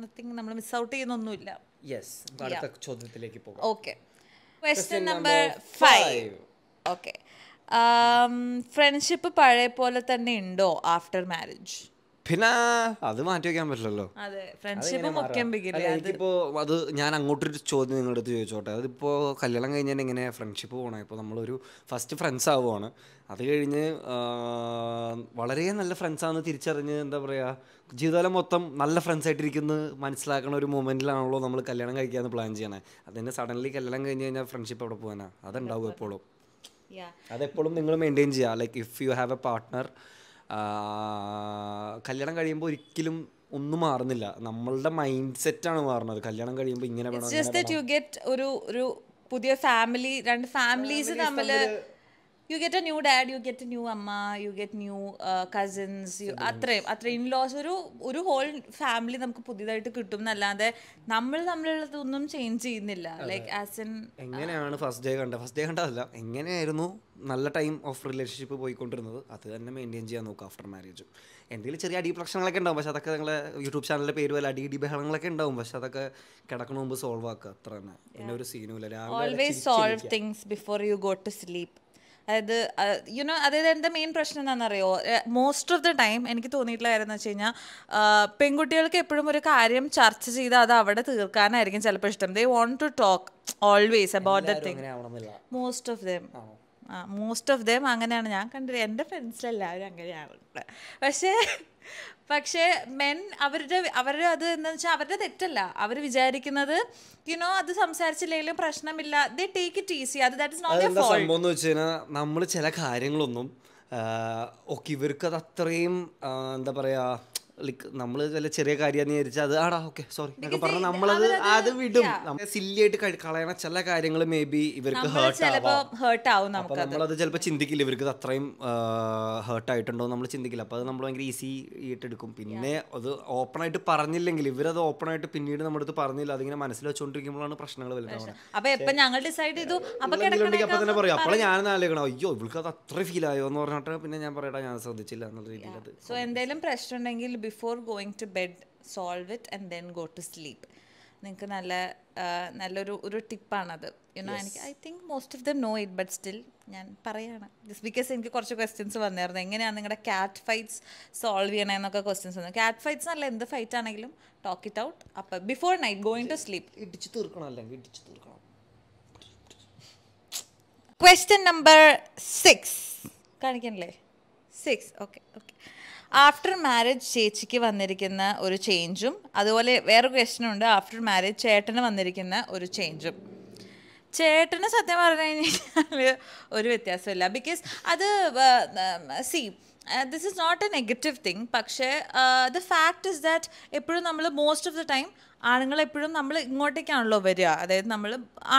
നത്തിങ് നമ്മൾ മിസ് ഔട്ട് ചെയ്യുന്നൊന്നുമില്ല യെസ് അടുത്ത ചോദ്യത്തിലേക്ക് പോകാം question number five okay friendship പഴയ പോലെ തന്നെ ഉണ്ടോ ആഫ്റ്റർ മാരേജ് പിന്നെ അത് മാറ്റി വെക്കാൻ പറ്റില്ലല്ലോ എനിക്കിപ്പോ അത് ഞാൻ അങ്ങോട്ടൊരു ചോദ്യം നിങ്ങളുടെ അടുത്ത് ചോദിച്ചോട്ടെ അതിപ്പോ കല്യാണം കഴിഞ്ഞാൽ എങ്ങനെ ഫ്രണ്ട്ഷിപ്പ് പോകണം ഇപ്പൊ നമ്മളൊരു ഫസ്റ്റ് ഫ്രണ്ട്സ് ആവുകയാണ് അത് കഴിഞ്ഞ് വളരെ നല്ല ഫ്രണ്ട്സ് ആണെന്ന് തിരിച്ചറിഞ്ഞ് എന്താ പറയാ ജീവിതകാലം മൊത്തം നല്ല ഫ്രണ്ട്സ് ആയിട്ടിരിക്കുന്ന മനസ്സിലാക്കണ ഒരു മൊമെന്റിലാണല്ലോ നമ്മൾ കല്യാണം കഴിക്കാന്ന് പ്ലാൻ ചെയ്യണേ അതിന് സഡൻലി കല്യാണം കഴിഞ്ഞ് കഴിഞ്ഞാൽ ഫ്രണ്ട്ഷിപ്പ് അവിടെ പോകാനാ അതുണ്ടാവും എപ്പോഴും അതെപ്പോഴും നിങ്ങൾ മെയിൻറ്റെയിൻ ചെയ്യുക like if you have a partner കല്യാണം കഴിയുമ്പോൾ ഒരിക്കലും ഒന്നും മാറുന്നില്ല നമ്മളുടെ മൈൻഡ് സെറ്റ് ആണ് മാറുന്നത് കല്യാണം കഴിയുമ്പോൾ ഇങ്ങനെ ഒരു ഒരു പുതിയ ഫാമിലി രണ്ട് ഫാമിലീസ് തമ്മില് you get a new dad you get a new amma you get new cousins you അത്രയും അത്രയും ലോസ് ഒരു ഒരു ഹോൾ ഫാമിലി നമുക്ക് പുതിയതായിട്ട് കിട്ടും എന്നല്ലാതെ നമ്മൾ തമ്മിലുള്ളതൊന്നും ചേഞ്ച് ചെയ്യുന്നില്ല ലൈക്ക് ആസ് എൻ എങ്ങനെയാണ് ഫസ്റ്റ് ഡേ കണ്ടത് ഫസ്റ്റ് ഡേ കണ്ടതല്ല എങ്ങനെയായിരുന്നു നല്ല ടൈം ഓഫ് റിലേഷൻഷിപ്പ് പോയിക്കൊണ്ടിരുന്നത് അത് തന്നെ മെയിൻറ്റെയിൻ ചെയ്യാൻ നോക്കും ആഫ്റ്റർ മാരേജ് എന്തെങ്കിലും ചെറിയ അടി പ്രശ്നങ്ങളൊക്കെ ഉണ്ടാവും പക്ഷെ അതൊക്കെ നിങ്ങളെ യൂട്യൂബ് ചാനലിലെ പേര് പോലെ അടി ഇടി ബഹളങ്ങളൊക്കെ ഉണ്ടാവും പക്ഷെ അതൊക്കെ കിടക്കണ മുമ്പ് സോൾവ് ആക്കുക അത്ര തന്നെ പിന്നെ ഒരു സീനുമില്ല always solve things before you go to sleep അതായത് യുനോ അതായത് എൻ്റെ മെയിൻ പ്രശ്നം എന്താണെന്നറിയോ മോസ്റ്റ് ഓഫ് ദ ടൈം എനിക്ക് തോന്നിയിട്ടുള്ള കാര്യം എന്ന് വെച്ച് കഴിഞ്ഞാൽ പെൺകുട്ടികൾക്ക് എപ്പോഴും ഒരു കാര്യം ചർച്ച ചെയ്ത് അത് അവിടെ തീർക്കാനായിരിക്കും ചിലപ്പോൾ ഇഷ്ടം they want to talk always about the thing most of them most of them അങ്ങനെയാണ് ഞാൻ കണ്ടത് എൻ്റെ ഫ്രണ്ട്സിലെല്ലാവരും അങ്ങനെയാണ് പക്ഷേ പക്ഷേ മെൻ അവരുടെ അവരുടെ അത് എന്ന് വെച്ചാൽ അവരുടെ തെറ്റല്ല അവർ വിചാരിക്കുന്നത് യുനോ അത് സംസാരിച്ചില്ലെങ്കിലും പ്രശ്നമില്ല ദേ ടേക്ക് ഇറ്റ് ഈസി അത് ദാറ്റ് ഇസ് നോട്ട് സംഭവം എന്ന് വെച്ചാൽ നമ്മൾ ചില കാര്യങ്ങളൊന്നും ഓക്കെ ഇവർക്ക് അത് അത്രയും എന്താ പറയുക ലൈക്ക് നമ്മൾ ചില ചെറിയ കാര്യം വിചാരിച്ചാൽ അത് ആടാ ഓക്കെ സോറി എന്നൊക്കെ പറഞ്ഞാൽ നമ്മളത് അത് വിടും സില്ലിയായിട്ട് കളയണ ചില കാര്യങ്ങൾ മേ ബി ഇവർക്ക് ഹേർട്ട് ആവും നമ്മളത് ചിലപ്പോൾ ചിന്തിക്കില്ല ഇവർക്ക് അത്രയും ഹേർട്ട് ആയിട്ടുണ്ടോ നമ്മൾ ചിന്തിക്കില്ല അപ്പൊ അത് നമ്മൾ ഭയങ്കര ഈസി ആയിട്ട് എടുക്കും പിന്നെ അത് ഓപ്പൺ ആയിട്ട് പറഞ്ഞില്ലെങ്കിൽ ഇവരത് ഓപ്പൺ ആയിട്ട് പിന്നീട് നമ്മുടെ അടുത്ത് പറഞ്ഞില്ല അതിങ്ങനെ മനസ്സിൽ വെച്ചുകൊണ്ടിരിക്കുമ്പോഴാണ് പ്രശ്നങ്ങൾ വരുന്നത് അപ്പൊ എപ്പൊ ഞങ്ങൾ ഡിസൈഡ് ചെയ്തു അപ്പൊ തന്നെ പറയും അപ്പോൾ ഞാൻ ആലോചിക്കണം അയ്യോ ഇവൾക്ക് അത് അത്ര ഫീൽ ആയോ എന്ന് പറഞ്ഞിട്ട് പിന്നെ ഞാൻ പറയട്ടെ ഞാൻ ശ്രദ്ധിച്ചില്ല എന്നുള്ള രീതിയിൽ സോ എന്തെങ്കിലും പ്രശ്നം ഉണ്ടെങ്കിൽ before going to bed solve it and then go to sleep നിങ്ങൾക്ക് നല്ല നല്ലൊരു ഒരു ടിപ്പാണത് യുനോ എനിക്ക് I think most of the no it but still ഞാൻ പറയാണ് ജസ്റ്റ് ബിക്കോസ് എനിക്ക് കുറച്ച് ക്വസ്റ്റ്യൻസ് വന്നായിരുന്നു എങ്ങനെയാണ് നിങ്ങളുടെ ക്യാറ്റ് ഫൈറ്റ്സ് സോൾവ് ചെയ്യണേ എന്നൊക്കെ ക്വസ്റ്റ്യൻസ് വന്നു ക്യാറ്റ് ഫൈറ്റ്സ് നല്ല എന്ത് ഫൈറ്റ് ആണെങ്കിലും ടോക്ക് ഇറ്റ് ഔട്ട് അപ്പം before night going to sleep ഇടിച്ചു തീർക്കണം അല്ലെങ്കിൽ ഇടിച്ചു തീർക്കണം ക്വസ്റ്റ്യൻ നമ്പർ സിക്സ് കാണിക്കണല്ലേ six okay okay after marriage ചേച്ചിക്ക് വന്നിരിക്കുന്ന ഒരു ചേഞ്ചും അതുപോലെ വേറെ ഉണ്ട് ആഫ്റ്റർ മാരേജ് ചേട്ടന് വന്നിരിക്കുന്ന ഒരു ചേഞ്ചും ചേട്ടന് സത്യം പറഞ്ഞു കഴിഞ്ഞാൽ ഒരു വ്യത്യാസമില്ല ബിക്കോസ് അത് see this is not a negative thing പക്ഷേ ദ ഫാക്ട് ഇസ് ദാറ്റ് എപ്പോഴും നമ്മൾ മോസ്റ്റ് ഓഫ് ദ ടൈം ആണുങ്ങൾ എപ്പോഴും നമ്മൾ ഇങ്ങോട്ടേക്കാണല്ലോ വരിക അതായത് നമ്മൾ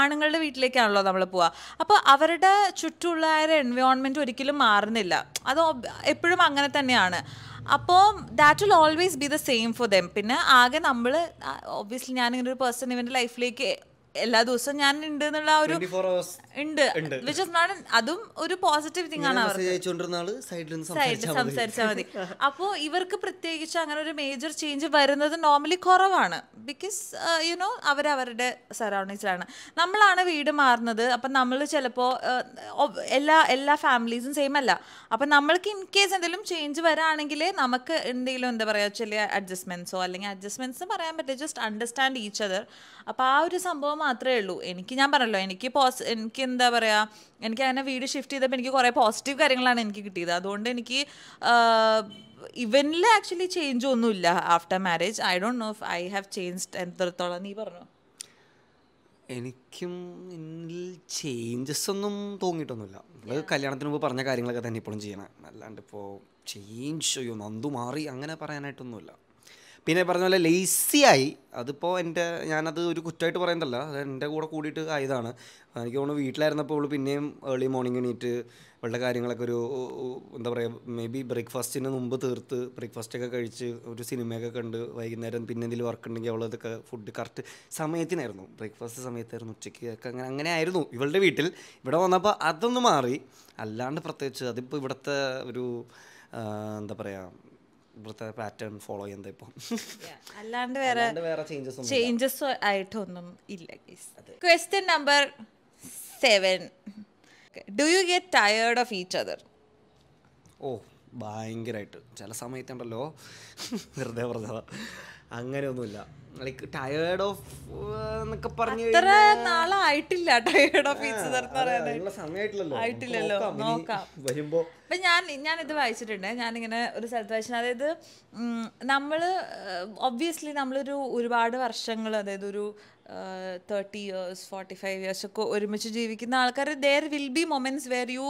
ആണുങ്ങളുടെ വീട്ടിലേക്കാണല്ലോ നമ്മൾ പോവുക അപ്പോൾ അവരുടെ ചുറ്റുമുള്ള ആ ഒരു എൻവയോൺമെൻറ്റ് ഒരിക്കലും മാറുന്നില്ല അത് എപ്പോഴും അങ്ങനെ തന്നെയാണ് അപ്പോൾ that will always be the same for them പിന്നെ ആകെ നമ്മൾ ഒബ്വിയസ്ലി ഞാനിങ്ങനെ ഒരു പേഴ്സൺ ഇവൻ്റെ ലൈഫിലേക്ക് എല്ലാ ദിവസവും ഞാൻ ഉണ്ട് എന്നുള്ള ഒരു ഉണ്ട് അതും ഒരു പോസിറ്റീവ് തിങ് ആണ് സൈഡിൽ സംസാരിച്ചാൽ മതി അപ്പോ ഇവർക്ക് പ്രത്യേകിച്ച് അങ്ങനെ ഒരു മേജർ ചേഞ്ച് വരുന്നത് നോർമലി കുറവാണ് ബിക്കോസ് യുനോ അവരവരുടെ സറൗണ്ടിങ്സിലാണ് നമ്മളാണ് വീട് മാറുന്നത് അപ്പൊ നമ്മൾ ചിലപ്പോ uh, എല്ലാ എല്ലാ ഫാമിലീസും സെയിം അല്ല അപ്പൊ നമ്മൾക്ക് ഇൻ കേസ് എന്തെങ്കിലും ചേഞ്ച് വരാണെങ്കിൽ നമുക്ക് എന്തെങ്കിലും എന്താ പറയുക ചെറിയ അഡ്ജസ്റ്റ്മെന്റ്സോ അല്ലെങ്കിൽ അഡ്ജസ്റ്റ്മെന്റ്സ് പറയാൻ പറ്റില്ല ജസ്റ്റ് അണ്ടർസ്റ്റാൻഡ് ഈച്ച് അതർ അപ്പോൾ ആ ഒരു സംഭവം മാത്രമേ ഉള്ളൂ എനിക്ക് ഞാൻ പറഞ്ഞല്ലോ എനിക്ക് പോസ് എനിക്ക് എന്താ പറയുക എനിക്ക് അങ്ങനെ വീട് ഷിഫ്റ്റ് ചെയ്തപ്പോൾ എനിക്ക് കുറേ പോസിറ്റീവ് കാര്യങ്ങളാണ് എനിക്ക് കിട്ടിയത് അതുകൊണ്ട് എനിക്ക് ഇവനിൽ ആക്ച്വലി ചേഞ്ച് ഒന്നുമില്ല after marriage I don't know I have change എത്രത്തോളം നീ പറഞ്ഞു എനിക്കും ചേഞ്ചസ് ഒന്നും തോന്നിയിട്ടൊന്നുമില്ല നമ്മൾ കല്യാണത്തിന് മുമ്പ് പറഞ്ഞ കാര്യങ്ങളൊക്കെ തന്നെ ഇപ്പോഴും ചെയ്യണം അല്ലാണ്ട് ഇപ്പോൾ ചേഞ്ച് ചെയ്യോ നന്ദു മാറി അങ്ങനെ പറയാനായിട്ടൊന്നുമില്ല പിന്നെ പറഞ്ഞ പോലെ ലേസിയായി അതിപ്പോൾ എൻ്റെ ഞാനത് ഒരു കുറ്റമായിട്ട് പറയുന്നതല്ല അത് എൻ്റെ കൂടെ കൂടിയിട്ട് ആയതാണ് എനിക്ക് തോന്നുന്നു വീട്ടിലായിരുന്നപ്പോൾ അവൾ പിന്നെയും ഏർലി മോർണിംഗ് എണീറ്റ് ഉള്ള കാര്യങ്ങളൊക്കെ ഒരു എന്താ പറയുക മേ ബി ബ്രേക്ക്ഫാസ്റ്റിന് മുമ്പ് തീർത്ത് ബ്രേക്ക്ഫാസ്റ്റൊക്കെ കഴിച്ച് ഒരു സിനിമയൊക്കെ കണ്ട് വൈകുന്നേരം പിന്നെ എന്തെങ്കിലും വർക്ക് ഉണ്ടെങ്കിൽ അവളതൊക്കെ അതൊക്കെ ഫുഡ് കറക്റ്റ് സമയത്തിനായിരുന്നു ബ്രേക്ക്ഫാസ്റ്റ് സമയത്തായിരുന്നു ഉച്ചയ്ക്ക് ഒക്കെ അങ്ങനെ അങ്ങനെ ആയിരുന്നു ഇവളുടെ വീട്ടിൽ ഇവിടെ വന്നപ്പോൾ അതൊന്ന് മാറി അല്ലാണ്ട് പ്രത്യേകിച്ച് അതിപ്പോൾ ഇവിടുത്തെ ഒരു എന്താ പറയുക ഇവിടുത്തെ പാറ്റേൺ ഫോളോ ചെയ്യുന്നത് ഇപ്പം അല്ലാണ്ട് വേറെ വേറെ ചേഞ്ചസ് ചേഞ്ചസ് ആയിട്ടൊന്നും ഇല്ല question number seven do you get tired of each other ഓ ഭയങ്കരമായിട്ട് ചില സമയത്തുണ്ടല്ലോ വെറുതെ വെറുതെ അങ്ങനെയൊന്നുമില്ല ലൈക്ക് ടയേർഡ് ഓഫ് എന്നൊക്കെ പറഞ്ഞു നാളായിട്ടില്ല ടയേർഡ് ഓഫ് ആയിട്ടില്ലല്ലോ നോക്കാം വരുമ്പോ അപ്പൊ ഞാൻ ഞാൻ ഇത് വായിച്ചിട്ടുണ്ട് ഞാനിങ്ങനെ ഒരു സ്ഥലത്ത് വായിച്ചിട്ടുണ്ട് അതായത് നമ്മൾ ഒബ്വിയസ്ലി നമ്മളൊരു ഒരുപാട് വർഷങ്ങൾ അതായത് ഒരു thirty years forty five years ഒക്കെ ഒരുമിച്ച് ജീവിക്കുന്ന ആൾക്കാർ there will be moments where you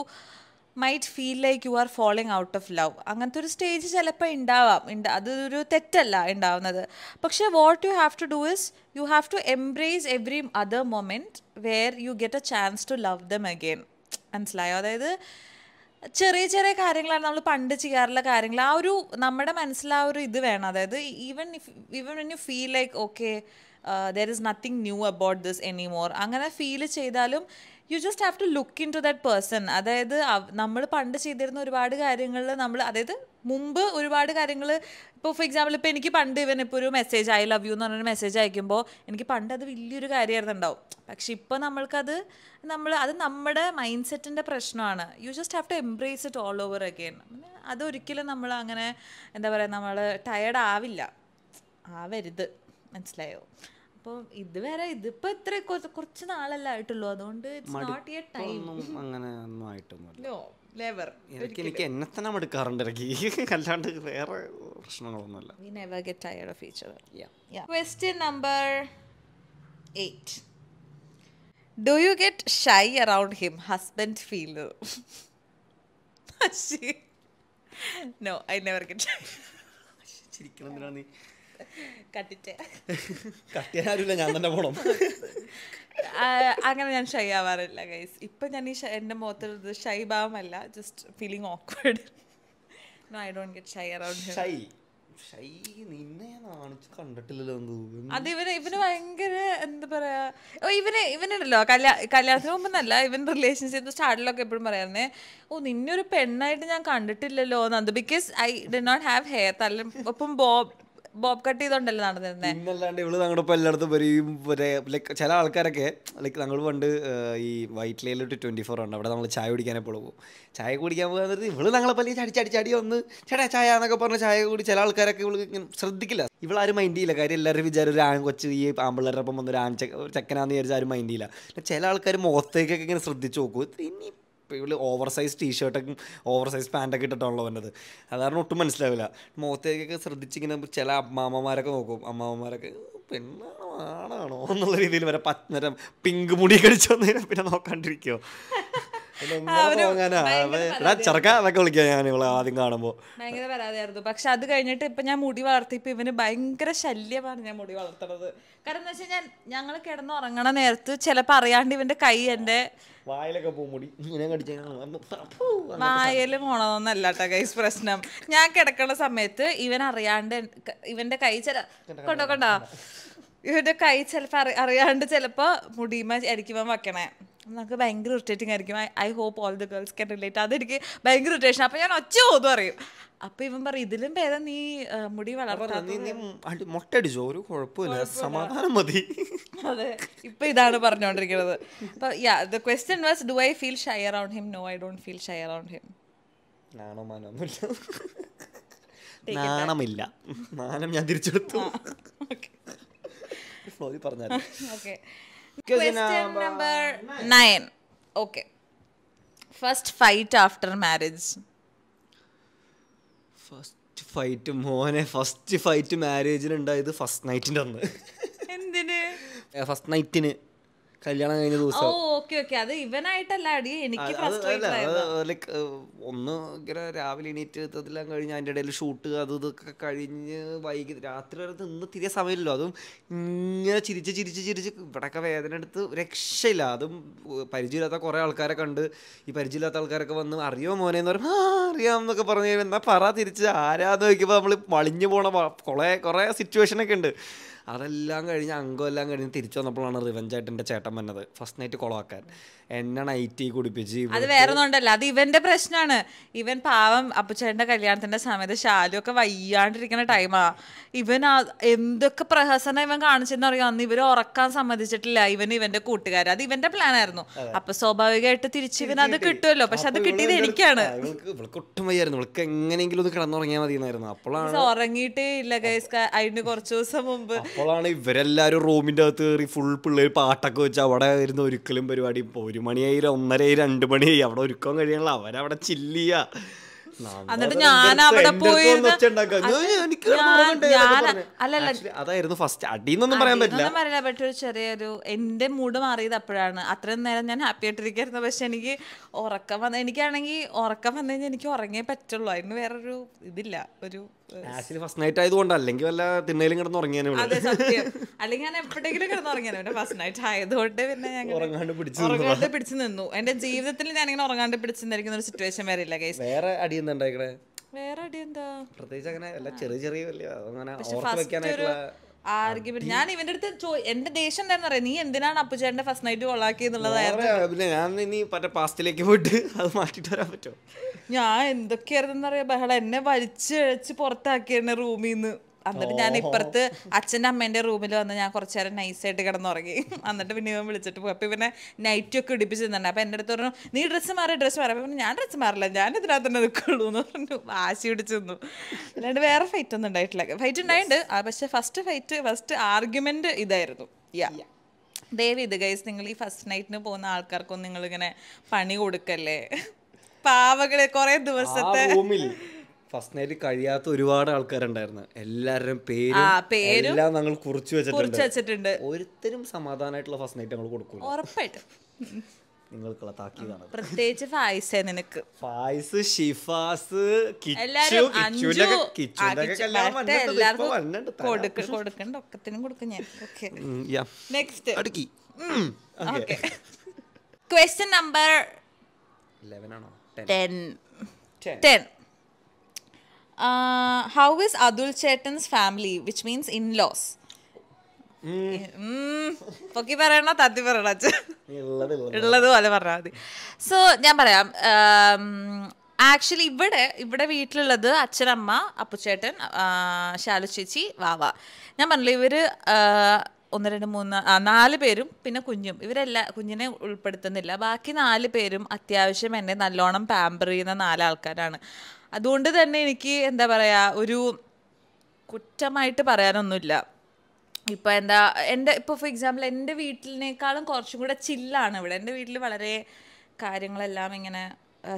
might feel like you are following out of love അങ്ങനത്തെ ഒരു സ്റ്റേജ് ചിലപ്പോൾ ഉണ്ടാവാം അതൊരു തെറ്റല്ല ഉണ്ടാവുന്നത് പക്ഷേ what you have to do is you have to embrace every other moment where you get a chance to love them again മനസ്സിലായോ അതായത് ചെറിയ ചെറിയ കാര്യങ്ങളാണ് നമ്മൾ പണ്ട് ചെയ്യാറുള്ള കാര്യങ്ങൾ ആ ഒരു നമ്മുടെ മനസ്സിലാ ഒരു ഇത് വേണം അതായത് even if even when you feel like okay there is nothing new about this any more അങ്ങനെ ഫീൽ ചെയ്താലും you just have to look into that person അതായത് നമ്മൾ പണ്ട് ചെയ്തിരുന്ന ഒരുപാട് കാര്യങ്ങളിൽ നമ്മൾ അതായത് മുമ്പ് ഒരുപാട് കാര്യങ്ങൾ ഇപ്പോൾ ഫോർ എക്സാമ്പിൾ ഇപ്പോൾ എനിക്ക് പണ്ട് ഇവൻ ഇപ്പോൾ ഒരു മെസ്സേജ് ഐ ലവ് യു എന്ന് പറഞ്ഞൊരു മെസ്സേജ് അയക്കുമ്പോൾ എനിക്ക് പണ്ട് അത് വലിയൊരു കാര്യമായിരുന്നു ഉണ്ടാവും പക്ഷെ ഇപ്പോൾ നമ്മൾക്കത് നമ്മൾ അത് നമ്മുടെ മൈൻഡ് സെറ്റിൻ്റെ പ്രശ്നമാണ് you just have to embrace it all over again അതൊരിക്കലും നമ്മൾ അങ്ങനെ എന്താ പറയുക നമ്മൾ ടയേർഡ് ആവില്ല ആവരുത് മനസ്സിലായോ അപ്പം ഇതുവരെ ഇതിപ്പോ ഇത്ര കുറച്ച് നാളല്ല ആയിട്ടുള്ളൂ അതുകൊണ്ട് നോട്ട് എ ടൈം അങ്ങനെ ഒന്നും ആയിട്ടൊന്നുമില്ല നെവർ എനിക്ക് എനിക്ക് എന്നെ തന്നെ മടുക്കാറുണ്ട് എനിക്ക് അല്ലാണ്ട് വേറെ പ്രശ്നങ്ങളൊന്നുമില്ല we never get tired of each yeah question number 8 do you get shy around him husband feel no I never get ചിരിക്കണം എന്തിനാണ് നീ കട്ടിയാരുമില്ല ഞാൻ തന്നെ പോണം അങ്ങനെ ഞാൻ ഷൈ ആവാറില്ല ഗൈസ് ഇപ്പൊ ഞാൻ ഈ എന്റെ മുഖത്ത് ഷൈ ഭാവമല്ല just feeling awkward no I don't get shy around shy shy നിന്നെ കണ്ടിട്ടില്ലല്ലോ അത് ഇവന് ഇവന് ഭയങ്കര എന്താ പറയാ ഓ ഇവന് ഇവനുണ്ടല്ലോ കല്യാണത്തിന് കല്യാണത്തിന് മുമ്പെന്നല്ല ഇവൻ റിലേഷൻഷിപ്പ് സ്റ്റാർട്ടിലൊക്കെ എപ്പോഴും പറയാറുന്നേ ഓ നിന്നെ ഒരു പെണ്ണായിട്ട് ഞാൻ കണ്ടിട്ടില്ലല്ലോ എന്നത് because I did not have hair തല്ല ഒപ്പം ബോബ് ബോബ് കട്ട് ചെയ്തോണ്ടല്ലോ നടന്നിരുന്നത് ഇവള് ഞങ്ങളുടെ എല്ലായിടത്തും വരെയും ലൈക്ക് ചില ആൾക്കാരൊക്കെ ലൈക്ക് ഞങ്ങൾ പണ്ട് ഈ വൈറ്റ് ലൈനിലോട്ട് ട്വന്റി ഫോർ ഉണ്ട് അവിടെ നമ്മൾ ചായ കുടിക്കാൻ എപ്പോഴും പോകും ചായ കുടിക്കാൻ പോകാൻ ഇവള് ഞങ്ങളെ പല്ലി ചടി ചടി ചടി ഒന്ന് ചേട്ടാ ചായ എന്നൊക്കെ പറഞ്ഞ ചായ കൂടി ചില ആൾക്കാരൊക്കെ ഇവള് ശ്രദ്ധിക്കില്ല ഇവളാരും മൈൻഡ് ചെയ്യില്ല കാര്യം എല്ലാവരും വിചാരം ഒരു ആൺ കൊച്ച് ഈ ആമ്പിള്ളേരുടെ ഒപ്പം വന്നൊരു ആൺ ചെക്കനാന്ന് വിചാരിച്ചാൽ ആരും മൈൻഡ് ചെയ്യില്ല ചില ആൾക്കാർ മുഖത്തേക്കൊക്കെ ഇങ്ങനെ ശ്രദ്ധിച്ചു നോക്കും ഇനി ഇവള് ഓവർ സൈസ് ടീഷർട്ടും ഓവർ സൈസ് പാൻറ്റൊക്കെ ഇട്ടിട്ടാണല്ലോ വന്നത് അത് ഒട്ടും മനസ്സിലാവില്ല മുഖത്തേക്കൊക്കെ ശ്രദ്ധിച്ചിങ്ങനെ ചില അമ്മാമ്മമാരൊക്കെ നോക്കും അമ്മാമ്മമാരൊക്കെ പെണ്ണാണോ ആണാണോ എന്നുള്ള രീതിയിൽ വരെ പച്ച പിങ്ക് മുടി കടിച്ചു വന്നതിനെ പിന്നെ നോക്കാണ്ടിരിക്കുമോ ചെറുക്കാന്നൊക്കെ ഞാൻ ആദ്യം പരാതിയായിരുന്നു പക്ഷെ അത് കഴിഞ്ഞിട്ട് ഇപ്പൊ ഞാൻ മുടി വളർത്തിയപ്പോ ഇവന് ഭയങ്കര ശല്യമാണ് ഞാൻ മുടി വളർത്തണത് കാരണം എന്താ വെച്ചാൽ ഞാൻ ഞങ്ങൾ കിടന്നുറങ്ങണ നേരത്ത് ചിലപ്പോ അറിയാണ്ട് ഇവന്റെ കൈ എന്റെ വായലൊക്കെ പൂമുടി വായൽ പോണതൊന്നല്ല കേട്ടോ കൈസ് പ്രശ്നം ഞാൻ കിടക്കണ സമയത്ത് ഇവൻ അറിയാണ്ട് ഇവന്റെ കൈ ചില കൊണ്ടോ കൊണ്ടോ ഇവന്റെ കൈ ചെലപ്പോ അറിയാണ്ട് ചിലപ്പോ മുടിയുമ്മ അരിക്കുമ്പോ വെക്കണേ നമുക്ക് ഭയങ്കര ഇറിറ്റേറ്റിംഗ് ആയിരിക്കും I hope all the girls can relate അതെനിക്ക് ഭയങ്കര ഇറിറ്റേഷൻ അപ്പം ഞാൻ ഒച്ച ഓതും അറിയും അപ്പൊ ഇവൻ പറയും ഇതിലും ഭേദം നീ മുടി വളർത്തോ ഒരു കുഴപ്പമില്ല സമാധാനം മതി അതെ ഇപ്പൊ ഇതാണ് പറഞ്ഞുകൊണ്ടിരിക്കുന്നത് അപ്പൊ yeah the question was do I feel shy around him no I don't feel shy around him നാണോ മാനൊന്നുമില്ല നാണമില്ല നാണം ഞാൻ തിരിച്ചെടുത്തു ഓക്കെ പറഞ്ഞാൽ okay Question number nine. nine. Okay. First fight after marriage. First fight മോനെ ഫസ്റ്റ് ഫൈറ്റ് മാരേജിന് ഉണ്ടായത് ഫസ്റ്റ് നൈറ്റിൻ്റെ അന്ന് എന്തിന് ഫസ്റ്റ് നൈറ്റിന് കല്യാണം കഴിഞ്ഞ ദിവസം അത് ഇവനായിട്ടല്ല അടി എനിക്ക് ലൈക്ക് ഒന്ന് ഇങ്ങനെ രാവിലെ എണീറ്റ് എത്തതെല്ലാം കഴിഞ്ഞ് അതിൻ്റെ ഇടയിൽ ഷൂട്ട് അത് ഇതൊക്കെ കഴിഞ്ഞ് വൈകി രാത്രി വരെ നിന്ന് തിരിയ സമയമില്ലല്ലോ അതും ഇങ്ങനെ ചിരിച്ച് ചിരിച്ച് ചിരിച്ച് ഇവിടെയൊക്കെ വേദന എടുത്ത് രക്ഷയില്ല അതും പരിചയമില്ലാത്ത കുറേ ആൾക്കാരെ കണ്ട് ഈ പരിചയമില്ലാത്ത ആൾക്കാരൊക്കെ വന്ന് അറിയോ മോനെ എന്ന് പറയുമ്പോൾ ആ അറിയാം എന്നൊക്കെ പറഞ്ഞു കഴിഞ്ഞാൽ എന്നാ പറ തിരിച്ച് ആരാന്ന് നോക്കിയപ്പോൾ നമ്മൾ വളിഞ്ഞു പോണ കുറേ കുറേ സിറ്റുവേഷനൊക്കെ ഉണ്ട് അതെല്ലാം കഴിഞ്ഞ് അംഗമെല്ലാം കഴിഞ്ഞ് തിരിച്ചു വന്നപ്പോഴാണ് റിവഞ്ചായിട്ട് എൻ്റെ ചേട്ടൻ വന്നത് ഫസ്റ്റ് നൈറ്റ് കൊളവാക്കാൻ എന്നെ നൈറ്റി കുടിപ്പിച്ച് അത് വേറെ ഒന്നുണ്ടല്ല അത് ഇവന്റെ പ്രശ്നമാണ് ഇവൻ പാവം അപ്പച്ചേട്ടൻ്റെ കല്യാണത്തിന്റെ സമയത്ത് ശാലു ഒക്കെ വയ്യാണ്ടിരിക്കുന്ന ടൈമാ ഇവൻ എന്തൊക്കെ പ്രഹസനം ഇവൻ കാണിച്ചെന്ന് അറിയാം അന്ന് ഇവര് ഉറക്കാൻ സമ്മതിച്ചിട്ടില്ല ഇവൻ ഇവന്റെ കൂട്ടുകാർ അത് ഇവന്റെ പ്ലാൻ ആയിരുന്നു അപ്പൊ സ്വാഭാവികമായിട്ട് തിരിച്ച് ഇവൻ അത് കിട്ടുമല്ലോ പക്ഷെ അത് കിട്ടിയത് എനിക്കാണ് ഒട്ടും വയ്യായിരുന്നു എങ്ങനെയെങ്കിലും ഒന്ന് കിടന്നുറങ്ങിയാൽ മതി അപ്പോഴാണ് ഉറങ്ങിയിട്ടേ ഇല്ല ഗൈസ് അതിന് കുറച്ച് ദിവസം മുമ്പ് അപ്പോഴാണ് ഇവരെല്ലാവരും റൂമിന്റെ അകത്ത് കയറി ഫുൾ പിള്ളേർ പാട്ടൊക്കെ വെച്ച് അവിടെ ഇരുന്ന് ഒരിക്കലും പരിപാടി ഇപ്പൊ ഒരു മണിയായി ഒന്നരയായി രണ്ട് മണിയായി അവിടെ ഒരുക്കാൻ കഴിയണല്ലോ അവരവിടെ ചില്ലിയ എന്നിട്ട് ഞാൻ അവിടെ പോയി അതായിരുന്നു ഫസ്റ്റ് അടിന്നൊന്നും പറയാൻ പറ്റില്ല പറയാൻ പറ്റിയ ചെറിയൊരു എന്റെ മൂഡ് മാറിയത് അപ്പോഴാണ് അത്രയും നേരം ഞാൻ ഹാപ്പി ആയിട്ടിരിക്കായിരുന്നു പക്ഷെ എനിക്ക് ഉറക്കം വന്ന എനിക്കാണെങ്കിൽ ഉറക്കം വന്നു കഴിഞ്ഞാൽ എനിക്ക് ഉറങ്ങേ പറ്റുള്ളൂ അതിന് വേറൊരു ഇതില്ല ഒരു ആക്ച്വലി ഫസ്റ്റ് നൈറ്റ് ആയതുകൊണ്ട് അല്ലെങ്കിൽ വല്ല തിണ്ണയിലും കിടന്ന് ഉറങ്ങിയാലും അല്ലെങ്കിൽ ഞാൻ എപ്പോഴെങ്കിലും കിടന്ന് ഉറങ്ങിയാലും എന്റെ ഫസ്റ്റ് നൈറ്റ് ആയതുകൊണ്ട് പിന്നെ ഞാൻ ഉറങ്ങാണ്ട് പിടിച്ചു ഉറങ്ങാണ്ട് പിടിച്ചു നിന്നു എന്റെ ജീവിതത്തിൽ ഞാൻ ഇങ്ങനെ ഉറങ്ങാണ്ട് പിടിച്ചു നിന്നിരിക്കുന്ന ഒരു സിറ്റുവേഷൻ വരെ വേറെ അടി എന്താ ഉണ്ടായിക്കണേ വേറെ അടി എന്താ പ്രത്യേകിച്ച് അങ്ങനെ ചെറിയ ചെറിയ അങ്ങനെ ഓർത്ത് വെക്കാനായിട്ടുള്ള ആർഗ്യുമെന്റ് ഞാൻ ഇവന്റെ അടുത്ത് എന്റെ ദേഷ്യം എന്താണെന്ന് അറിയാം നീ എന്തിനാണ് അപ്പുചേട്ടന്റെ ഫസ്റ്റ് നൈറ്റ് കൊള്ളാക്കിയെന്നുള്ളതായിരുന്നു പിന്നെ ഞാൻ ഇനി മറ്റേ പാസ്റ്റിലേക്ക് പോയിട്ട് അത് മാറ്റിട്ട് വരാൻ പറ്റുമോ ഞാൻ എന്തൊക്കെയായിരുന്നു എന്നറിയാം ബഹള എന്നെ വലിച്ചിഴച്ച് പുറത്താക്കിയെന്നെ റൂമിൽ നിന്ന് എന്നിട്ട് ഞാൻ ഇപ്പുറത്ത് അച്ഛൻ്റെ അമ്മേൻ്റെ റൂമിൽ വന്ന് ഞാൻ കുറച്ച് നേരം നൈസായിട്ട് കിടന്നുറങ്ങി എന്നിട്ട് പിന്നെ ഇവൻ വിളിച്ചിട്ട് പോയി അപ്പം ഇവനെ നൈറ്റ് ഒക്കെ ഇടിപ്പിച്ചിരുന്നുണ്ട് അപ്പം എൻ്റെ അടുത്ത് പറഞ്ഞു നീ ഡ്രസ്സ് മാറി ഡ്രസ്സ് മാറി അപ്പം ഞാൻ ഡ്രസ്സ് മാറില്ല ഞാൻ ഇതിനകത്ത് തന്നെ നിൽക്കുള്ളൂ എന്ന് പറഞ്ഞു വാശി പിടിച്ചെന്നു അല്ലാണ്ട് വേറെ ഫൈറ്റ് ഒന്നും ഉണ്ടായിട്ടില്ല ഫൈറ്റ് ഉണ്ടായിട്ടുണ്ട് പക്ഷേ ഫസ്റ്റ് ഫൈറ്റ് ഫസ്റ്റ് ആർഗ്യുമെൻറ്റ് ഇതായിരുന്നു യാ ദയവ് ഇത് ഗൈസ് നിങ്ങൾ ഈ ഫസ്റ്റ് നൈറ്റിന് പോകുന്ന ആൾക്കാർക്കൊന്നും നിങ്ങളിങ്ങനെ പണി കൊടുക്കല്ലേ പാവകളെ കുറേ ദിവസത്തെ ഫസ്റ്റ് നൈറ്റ് കഴിയാത്ത ഒരുപാട് ആൾക്കാരുണ്ടായിരുന്നു എല്ലാവരുടെയും പേര് എല്ലാം ഞങ്ങൾ കുറിച്ച് വെച്ചിട്ടുണ്ട് വെച്ചിട്ടുണ്ട് ഒരുത്തരും സമാധാനമായിട്ടുള്ള ഫസ്റ്റ് നൈറ്റ് ഞങ്ങൾ കൊടുക്കും ഉറപ്പായിട്ടും നിങ്ങൾക്കുള്ള താക്കീതാണ് പ്രത്യേകിച്ച് ഫായിസേ നിനക്ക് ഫായിസ് ഷിഫാസ് കൊടുക്കണ്ട ഒക്കത്തിനും കൊടുക്കും ഞാൻ നെക്സ്റ്റ് ക്വസ്റ്റ്യൻ നമ്പർ ആണോ ten ten how is Atul ചേട്ടൻസ് family which means in laws പൊക്കി പറയണോ തത്തി പറയണോ ഉള്ളത് പോലെ പറഞ്ഞാൽ മതി സോ ഞാൻ പറയാം ആക്ച്വലി ഇവിടെ ഇവിടെ വീട്ടിലുള്ളത് അച്ഛനമ്മ അപ്പുച്ചേട്ടൻ ശാലു ചേച്ചി വാവ ഞാൻ പറഞ്ഞില്ല ഇവര് ഒന്ന് രണ്ട് മൂന്ന് നാല് പേരും പിന്നെ കുഞ്ഞും ഇവരെല്ലാ കുഞ്ഞിനെ ഉൾപ്പെടുത്തുന്നില്ല ബാക്കി നാല് പേരും അത്യാവശ്യം എന്നെ നല്ലോണം പാമ്പർ ചെയ്യുന്ന നാലാൾക്കാരാണ് അതുകൊണ്ട് തന്നെ എനിക്ക് എന്താ പറയുക ഒരു കുറ്റമായിട്ട് പറയാനൊന്നുമില്ല ഇപ്പോൾ എന്താ എൻ്റെ ഇപ്പോൾ ഫോർ എക്സാമ്പിൾ എൻ്റെ വീട്ടിലേക്കാളും കുറച്ചും കൂടെ ചില്ലാണ് ഇവിടെ എൻ്റെ വീട്ടിൽ വളരെ കാര്യങ്ങളെല്ലാം ഇങ്ങനെ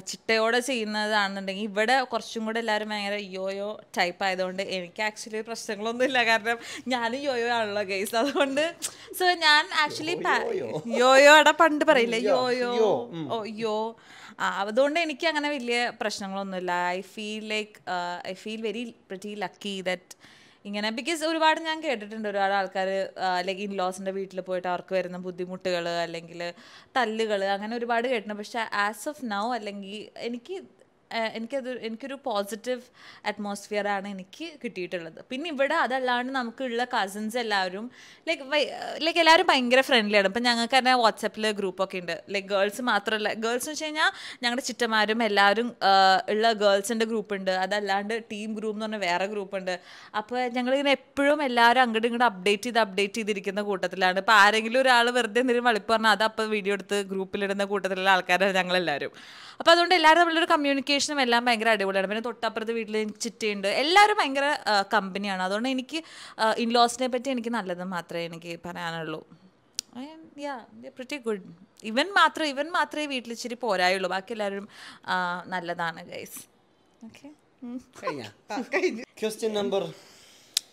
ചിട്ടയോടെ ചെയ്യുന്നതാണെന്നുണ്ടെങ്കിൽ ഇവിടെ കുറച്ചും കൂടെ എല്ലാവരും ഭയങ്കര യോയോ ടൈപ്പ് ആയതുകൊണ്ട് എനിക്ക് ആക്ച്വലി പ്രശ്നങ്ങളൊന്നും ഇല്ല കാരണം ഞാനും യോയോ ആണല്ലോ ഗൈസ് അതുകൊണ്ട് സോ ഞാൻ ആക്ച്വലി യോയോടെ പണ്ട് പറയില്ലേ യോയോ ഓ യോ അതുകൊണ്ട് എനിക്ക് അങ്ങനെ വലിയ പ്രശ്നങ്ങളൊന്നുമില്ല I feel like I feel very pretty lucky that ഇങ്ങനെ ബിക്കോസ് ഒരുപാട് ഞാൻ കേട്ടിട്ടുണ്ട് ഒരുപാട് ആൾക്കാർ ലൈക്ക് ഇൻലോസിൻ്റെ വീട്ടിൽ പോയിട്ട് അവർക്ക് വരുന്ന ബുദ്ധിമുട്ടുകൾ അല്ലെങ്കിൽ തല്ലുകൾ അങ്ങനെ ഒരുപാട് കേട്ടിട്ടുണ്ട് പക്ഷേ ആസ് ഓഫ് നൗ അല്ലെങ്കിൽ എനിക്ക് എനിക്കത് എനിക്കൊരു പോസിറ്റീവ് അറ്റ്മോസ്ഫിയറാണ് ആണ് എനിക്ക് കിട്ടിയിട്ടുള്ളത് പിന്നെ ഇവിടെ അതല്ലാണ്ട് നമുക്കുള്ള കസിൻസ് എല്ലാവരും ലൈക്ക് ലൈക്ക് എല്ലാവരും ഭയങ്കര ഫ്രണ്ട്ലിയാണ് ഇപ്പം ഞങ്ങൾക്ക് തന്നെ വാട്സപ്പിൽ ഗ്രൂപ്പൊക്കെ ഉണ്ട് ലൈക്ക് ഗേൾസ് മാത്രമല്ല ഗേൾസ് എന്ന് വെച്ച് കഴിഞ്ഞാൽ ഞങ്ങളുടെ ചിറ്റമാരും എല്ലാവരും ഉള്ള ഗേൾസിൻ്റെ ഗ്രൂപ്പ് ഉണ്ട് അതല്ലാണ്ട് ടീം ഗ്രൂപ്പ് എന്ന് പറഞ്ഞാൽ വേറെ ഗ്രൂപ്പ് ഉണ്ട് അപ്പോൾ ഞങ്ങളിങ്ങനെ എപ്പോഴും എല്ലാവരും അങ്ങോട്ടും ഇങ്ങോട്ട് അപ്ഡേറ്റ് ചെയ്ത് അപ്ഡേറ്റ് ചെയ്തിരിക്കുന്ന കൂട്ടത്തിലാണ് ഇപ്പോൾ ആരെങ്കിലും ഒരാൾ വെറുതെ എന്തെങ്കിലും വളിപ്പ് പറഞ്ഞാൽ അത് അപ്പോൾ വീഡിയോ എടുത്ത് ഗ്രൂപ്പിലിടുന്ന കൂട്ടത്തിലുള്ള ആൾക്കാരാണ് ഞങ്ങളെല്ലാവരും അപ്പോൾ അതുകൊണ്ട് എല്ലാവരും നമ്മളൊരു കമ്മ്യൂണിക്കേഷൻ ലൊക്കേഷനും എല്ലാം ഭയങ്കര അടിപൊളിയാണ് പിന്നെ തൊട്ടപ്പുറത്ത് വീട്ടിൽ ചിറ്റയുണ്ട് എല്ലാവരും ഭയങ്കര കമ്പനിയാണ് അതുകൊണ്ട് എനിക്ക് ഇൻലോസിനെ പറ്റി എനിക്ക് നല്ലത് മാത്രമേ എനിക്ക് പറയാനുള്ളൂ യാ ഗുഡ് ഇവൻ മാത്രം ഇവൻ മാത്രമേ വീട്ടിൽ ഇച്ചിരി പോരായുള്ളൂ ബാക്കി എല്ലാവരും നല്ലതാണ് guys okay question number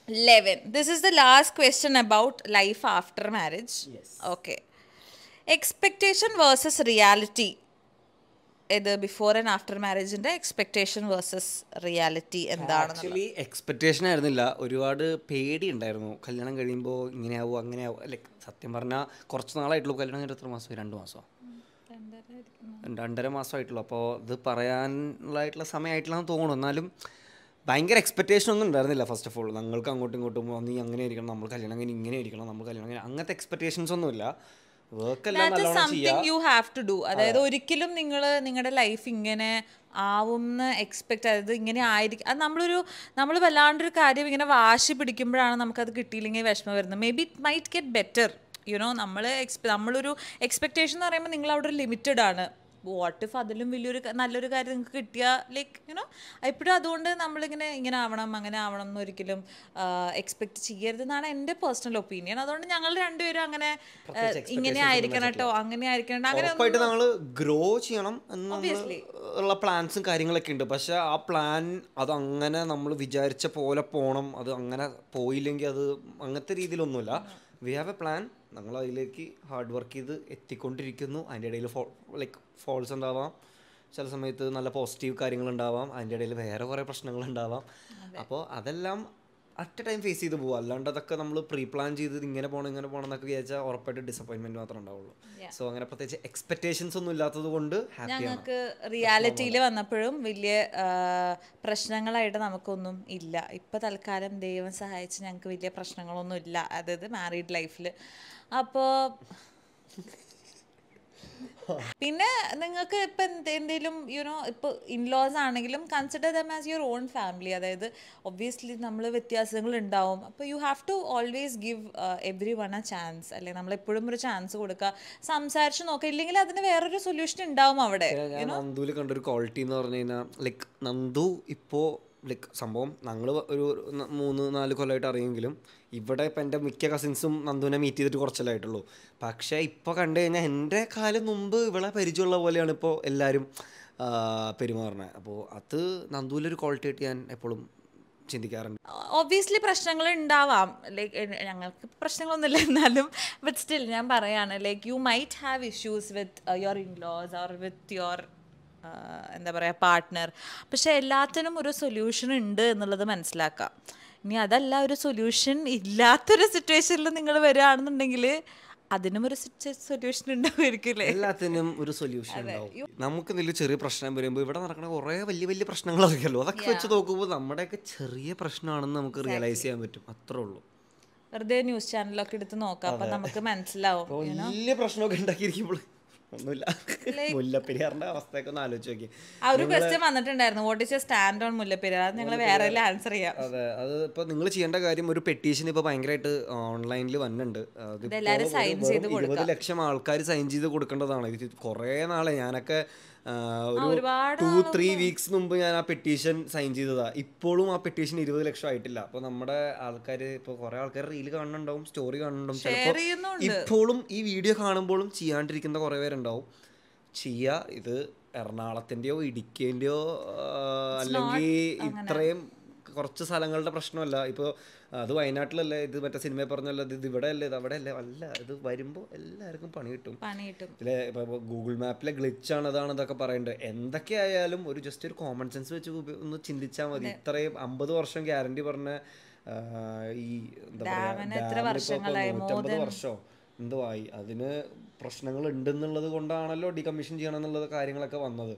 11 this is the last question about life after marriage yes okay versus reality ഇത് ബിഫോർ ആൻഡ് ആഫ്റ്റർ മാരേജിന്റെ എക്സ്പെക്ടേഷൻ വേഴ്സസ് റിയാലിറ്റി എന്താണ് ആക്ച്വലി എക്സ്പെക്ടേഷൻ ആയിരുന്നില്ല ഒരുപാട് പേടി ഉണ്ടായിരുന്നു കല്യാണം കഴിയുമ്പോൾ ഇങ്ങനെയാവോ അങ്ങനെയാവോ അല്ലെ സത്യം പറഞ്ഞാൽ കുറച്ച് നാളായിട്ടുള്ളൂ കല്യാണം എത്ര മാസം രണ്ട് മാസം രണ്ടര മാസമായിട്ടുള്ളൂ അപ്പോൾ ഇത് പറയാനുള്ളതായിട്ടുള്ള സമയമായിട്ടില്ല എന്ന് തോന്നുന്നു എന്നാലും ഭയങ്കര എക്സ്പെക്റ്റേഷൻ ഒന്നും ഉണ്ടായിരുന്നില്ല ഫസ്റ്റ് ഓഫ് ഓൾ ഞങ്ങൾക്ക് അങ്ങോട്ടും ഇങ്ങോട്ടും നീ അങ്ങനെ ആയിരിക്കണം നമ്മൾ കല്യാണം കഴിഞ്ഞ് ഇങ്ങനെ ആയിരിക്കണം നമ്മൾ കല്യാണം അങ്ങനെ അങ്ങനത്തെ എക്സ്പെക്ടേഷൻസ് ഒന്നുമില്ല സംതിങ് യു ഹാവ് ടു അതായത് ഒരിക്കലും നിങ്ങൾ നിങ്ങളുടെ ലൈഫ് ഇങ്ങനെ ആവുമെന്ന് എക്സ്പെക്ട് അതായത് ഇങ്ങനെ ആയിരിക്കും അത് നമ്മളൊരു നമ്മൾ വല്ലാണ്ടൊരു കാര്യം ഇങ്ങനെ വാശി പിടിക്കുമ്പോഴാണ് നമുക്കത് കിട്ടിയില്ലെങ്കിൽ വിഷമം വരുന്നത് maybe it might get better you know നമ്മൾ എക്സ്പെ നമ്മളൊരു എക്സ്പെക്റ്റേഷൻ എന്ന് പറയുമ്പോൾ നിങ്ങൾ അവിടെ ഒരു ലിമിറ്റഡ് ആണ് വാട്ട് ഇഫ് അതിലും വലിയൊരു നല്ലൊരു കാര്യം നിങ്ങൾക്ക് കിട്ടിയ ലൈക്ക് യുനോ എപ്പോഴും അതുകൊണ്ട് നമ്മളിങ്ങനെ ഇങ്ങനെ ആവണം അങ്ങനെ ആവണം എന്ന് ഒരിക്കലും എക്സ്പെക്ട് എന്നാണ് എൻ്റെ പേഴ്സണൽ ഒപ്പീനിയൻ അതുകൊണ്ട് ഞങ്ങൾ രണ്ടുപേരും അങ്ങനെ ഇങ്ങനെ ആയിരിക്കണം കേട്ടോ അങ്ങനെ ആയിരിക്കണം അങ്ങനെ ഗ്രോ ചെയ്യണം ഉള്ള പ്ലാൻസും കാര്യങ്ങളൊക്കെ ഉണ്ട് പക്ഷെ ആ പ്ലാൻ അത് അങ്ങനെ നമ്മൾ വിചാരിച്ച പോലെ പോകണം അത് അങ്ങനെ പോയില്ലെങ്കിൽ അത് അങ്ങനത്തെ രീതിയിലൊന്നുമില്ല വി ഹാവ് എ പ്ലാൻ ഞങ്ങൾ അതിലേക്ക് ഹാർഡ് വർക്ക് ചെയ്ത് എത്തിക്കൊണ്ടിരിക്കുന്നു അതിൻ്റെ ഇടയിൽ ഫോ ലൈക്ക് ഫോൾസ് ഉണ്ടാവാം ചില സമയത്ത് നല്ല പോസിറ്റീവ് കാര്യങ്ങളുണ്ടാവാം അതിൻ്റെ ഇടയിൽ വേറെ കുറേ പ്രശ്നങ്ങളുണ്ടാവാം അപ്പോൾ അതെല്ലാം അറ്റ് ടൈം ഫേസ് ചെയ്ത് പോകും അല്ലാണ്ട് അതൊക്കെ നമ്മൾ പ്രീ പ്ലാൻ ചെയ്ത് ഇങ്ങനെ പോകണം ഇങ്ങനെ പോകണം എന്നൊക്കെ വിചാരിച്ചാൽ ഉറപ്പായിട്ട് ഡിസപ്പോയിൻമെന്റ് മാത്രമേ ഉണ്ടാവുള്ളൂ സോ അങ്ങനെ പ്രത്യേകിച്ച് എക്സ്പെക്ടേഷൻസ് ഒന്നും ഇല്ലാത്തത് കൊണ്ട് ഞങ്ങൾക്ക് റിയാലിറ്റിയിൽ വന്നപ്പോഴും വലിയ പ്രശ്നങ്ങളായിട്ട് നമുക്കൊന്നും ഇല്ല ഇപ്പം തൽക്കാലം ദൈവം സഹായിച്ച് ഞങ്ങൾക്ക് വലിയ പ്രശ്നങ്ങളൊന്നും ഇല്ല അതായത് മാരീഡ് ലൈഫിൽ അപ്പോൾ പിന്നെ നിങ്ങൾക്ക് ഇപ്പൊ എന്തെങ്കിലും യുനോ ഇപ്പൊ ഇൻലോസ് ആണെങ്കിലും consider them as your own family അതായത് ഒബ്വിയസ്ലി നമ്മൾ വ്യത്യാസങ്ങൾ ഉണ്ടാവും അപ്പോൾ you have to always give everyone a chance അല്ലെ നമ്മൾ എപ്പോഴും ഒരു ചാൻസ് കൊടുക്കുക സംസാരിച്ച് നോക്കുക ഇല്ലെങ്കിൽ അതിന് വേറൊരു സൊല്യൂഷൻ ഉണ്ടാവും അവിടെ നന്ദുവിൽ കണ്ടൊരു ക്വാളിറ്റി എന്ന് പറഞ്ഞു കഴിഞ്ഞാൽ ലൈക്ക് നന്ദു ഇപ്പോൾ ലൈക്ക് സംഭവം ഞങ്ങൾ ഒരു മൂന്ന് നാല് കൊല്ലമായിട്ട് അറിയുമെങ്കിലും ഇവിടെ ഇപ്പം എൻ്റെ മിക്ക കസിൻസും നന്ദുവിനെ മീറ്റ് ചെയ്തിട്ട് കുറച്ചല്ലായിട്ടുള്ളൂ പക്ഷേ ഇപ്പോൾ കണ്ടു കഴിഞ്ഞാൽ എൻ്റെ കാലം മുമ്പ് ഇവിടെ പരിചയമുള്ള പോലെയാണ് ഇപ്പോൾ എല്ലാവരും പെരുമാറുന്നത് അപ്പോൾ അത് നന്ദുവിലൊരു ക്വാളിറ്റി ആയിട്ട് ഞാൻ എപ്പോഴും ചിന്തിക്കാറുണ്ട് ഒബ്വിയസ്ലി പ്രശ്നങ്ങൾ ഉണ്ടാവാം ലൈക്ക് ഞങ്ങൾക്ക് പ്രശ്നങ്ങളൊന്നുമില്ല എന്നാലും ബട്ട് സ്റ്റിൽ ഞാൻ പറയാണ് like you might have issues with your in laws or with your എന്താ പറയുക പാർട്ട്ണർ പക്ഷെ എല്ലാത്തിനും ഒരു സൊല്യൂഷൻ ഉണ്ട് എന്നുള്ളത് മനസ്സിലാക്കാം ഇനി അതല്ല ഒരു സൊല്യൂഷൻ ഇല്ലാത്തൊരു സിറ്റുവേഷനിൽ നിങ്ങൾ വരികയാണെന്നുണ്ടെങ്കിൽ അതിനും ഒരു സൊല്യൂഷൻ ഉണ്ടാവുമായിരിക്കില്ലേ എല്ലാത്തിനും ഒരു സൊല്യൂഷൻ ഉണ്ടാവും നമുക്ക് നല്ല ചെറിയ പ്രശ്നം വരുമ്പോൾ ഇവിടെ നടക്കുന്ന കുറെ വലിയ വലിയ പ്രശ്നങ്ങളൊക്കെയല്ലോ അതൊക്കെ വെച്ച് നോക്കുമ്പോൾ നമ്മുടെയൊക്കെ ചെറിയ പ്രശ്നമാണെന്ന് നമുക്ക് റിയലൈസ് ചെയ്യാൻ പറ്റും അത്രേ ഉള്ളൂ വെറുതെ ന്യൂസ് ചാനലൊക്കെ എടുത്ത് നോക്കാം അപ്പൊ നമുക്ക് മനസ്സിലാവും വലിയ പ്രശ്നമൊക്കെ ഉണ്ടാക്കിയിരിക്കുമ്പോൾ മുല്ലപ്പെരിയാറിന്റെ അവസ്ഥയൊക്കെ ഒന്ന് ആലോചിച്ച് നോക്കി ആ ഒരു ക്വസ്റ്റ്യൻ വന്നിട്ടുണ്ടായിരുന്നു what is stand on Mullaperiyar അത് ഞങ്ങൾ വേറെ ആൻസർ ചെയ്യാം അതെ അത് ഇപ്പൊ നിങ്ങൾ ചെയ്യേണ്ട കാര്യം ഒരു പെറ്റീഷൻ ഇപ്പൊ ഭയങ്കരമായിട്ട് ഓൺലൈനിൽ വന്നിട്ടുണ്ട് ഒരു ലക്ഷം ആൾക്കാർ സൈൻ ചെയ്ത് കൊടുക്കേണ്ടതാണ് ഇത് കുറെ നാളെ ഞാനൊക്കെ ഒരു ടു ത്രീ വീക്സ് മുമ്പ് ഞാൻ ആ പെറ്റീഷൻ സൈൻ ചെയ്തതാ ഇപ്പോഴും ആ പെറ്റീഷൻ ഇരുപത് ലക്ഷം ആയിട്ടില്ല അപ്പൊ നമ്മുടെ ആൾക്കാർ ഇപ്പൊ കുറെ ആൾക്കാർ റീൽ കാണുന്നുണ്ടാവും സ്റ്റോറി കാണുന്നുണ്ടാവും ഇപ്പോഴും ഈ വീഡിയോ കാണുമ്പോഴും ചെയ്യാണ്ടിരിക്കുന്ന കുറെ പേരുണ്ടാവും ചെയ്യാ ഇത് എറണാകുളത്തിന്റെയോ ഇടുക്കിന്റെയോ അല്ലെങ്കിൽ ഇത്രയും കുറച്ച് സ്ഥലങ്ങളുടെ പ്രശ്നമല്ല ഇപ്പോൾ അത് വയനാട്ടിലല്ലേ ഇത് മറ്റേ സിനിമ പറഞ്ഞല്ലോ ഇത് ഇവിടെ അല്ലേ ഇത് അവിടെ അല്ലേ അല്ല ഇത് വരുമ്പോൾ എല്ലാവർക്കും പണി കിട്ടും കിട്ടും ഇപ്പോൾ ഗൂഗിൾ മാപ്പിലെ ആണ് അതാണ് ഇതൊക്കെ പറയേണ്ടത് എന്തൊക്കെയായാലും ഒരു ജസ്റ്റ് ഒരു കോമൺ സെൻസ് വെച്ച് ഒന്ന് ചിന്തിച്ചാൽ മതി ഇത്രയും അമ്പത് വർഷം ഗ്യാരണ്ടി പറഞ്ഞ ഈ നൂറ്റമ്പത് വർഷമോ എന്തോ ആയി അതിന് പ്രശ്നങ്ങൾ ഉണ്ടെന്നുള്ളത് കൊണ്ടാണല്ലോ ഡീകമ്മീഷൻ ചെയ്യണം എന്നുള്ളത് കാര്യങ്ങളൊക്കെ വന്നത്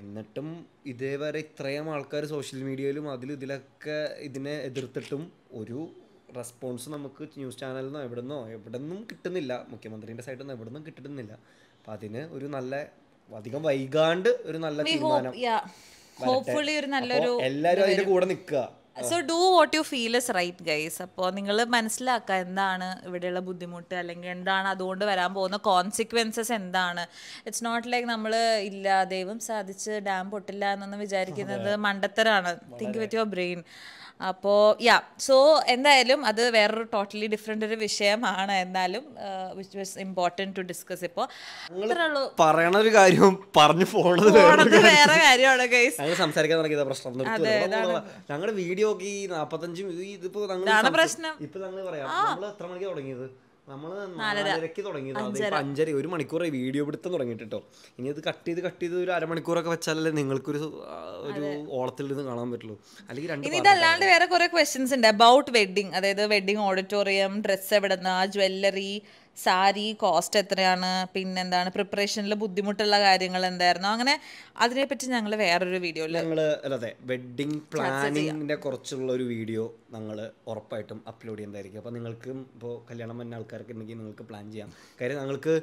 എന്നിട്ടും ഇതേവരെ ഇത്രയും ആൾക്കാർ സോഷ്യൽ മീഡിയയിലും അതിലും ഇതിലൊക്കെ ഇതിനെ എതിർത്തിട്ടും ഒരു റെസ്പോൺസ് നമുക്ക് ന്യൂസ് ചാനലിൽ നിന്നോ എവിടെ നിന്നോ എവിടെ നിന്നും കിട്ടുന്നില്ല മുഖ്യമന്ത്രിയുടെ സൈഡിൽ നിന്ന് എവിടെ നിന്നും കിട്ടുന്നില്ല അപ്പം അതിന് ഒരു നല്ല അധികം വൈകാണ്ട് ഒരു നല്ല തീരുമാനം എല്ലാവരും അതിൻ്റെ കൂടെ നിൽക്കുക so do what you feel is right guys അപ്പോൾ നിങ്ങൾ മനസ്സിലാക്കുക എന്താണ് ഇവിടെയുള്ള ബുദ്ധിമുട്ട് അല്ലെങ്കിൽ എന്താണ് അതുകൊണ്ട് വരാൻ പോകുന്ന കോൺസിക്വൻസസ് എന്താണ് ഇറ്റ്സ് നോട്ട് ലൈക്ക് നമ്മൾ ഇല്ല ദൈവം സാധിച്ച് ഡാം പൊട്ടില്ല എന്നൊന്നും വിചാരിക്കുന്നത് മണ്ടത്തരാണ് തിങ്ക് വിത്ത് യുവർ ബ്രെയിൻ അപ്പോൾ യാ സോ എന്തായാലും അത് വേറൊരു ടോട്ടലി ഡിഫറെൻ്റ് ഒരു വിഷയമാണ് എന്നാലും which was important to discuss ഇപ്പോൾ പറയണ ഒരു കാര്യം പറഞ്ഞു പോണത് വേറെ കാര്യമാണ് ഞങ്ങൾ സംസാരിക്കാൻ തുടങ്ങിയത് പ്രശ്നം ഞങ്ങളുടെ വീഡിയോ ഈ നാപ്പത്തഞ്ചും ഇതിപ്പോ പ്രശ്നം ഇപ്പൊ ഞങ്ങൾ പറയാം നമ്മൾ എത്ര മണിക്ക് തുടങ്ങിയത് അഞ്ചര ഒരു മണിക്കൂർ വീഡിയോ പിടുത്തം തുടങ്ങിയിട്ടോ ഇനി അത് കട്ട് ചെയ്ത് കട്ട് ചെയ്ത് ഒരു അരമണിക്കൂറൊക്കെ വെച്ചാലല്ലേ നിങ്ങൾക്കൊരു ഒരു ഓളത്തിൽ നിന്ന് കാണാൻ പറ്റുള്ളൂ അല്ലെങ്കിൽ വേറെ ക്വസ്റ്റ്യൻസ് ഉണ്ട് അബൌട്ട് വെഡിങ് അതായത് വെഡിങ് ഓഡിറ്റോറിയം ഡ്രസ്സ് എവിടെന്നാ ജ്വല്ലറി സാരി കോസ്റ്റ് എത്രയാണ് പിന്നെ എന്താണ് പ്രിപ്പറേഷനിൽ ബുദ്ധിമുട്ടുള്ള കാര്യങ്ങൾ എന്തായിരുന്നു അങ്ങനെ അതിനെപ്പറ്റി ഞങ്ങൾ വേറൊരു വീഡിയോ ഞങ്ങൾ അതെ വെഡിങ് പ്ലാനിങ്ങിന്റെ കുറച്ചുള്ള ഒരു വീഡിയോ ഞങ്ങൾ ഉറപ്പായിട്ടും അപ്ലോഡ് ചെയ്യുന്നതായിരിക്കും അപ്പോൾ നിങ്ങൾക്കും ഇപ്പോൾ കല്യാണം വന്ന ആൾക്കാർക്ക് ഉണ്ടെങ്കിൽ നിങ്ങൾക്ക് പ്ലാൻ ചെയ്യാം കാര്യം ഞങ്ങൾക്ക്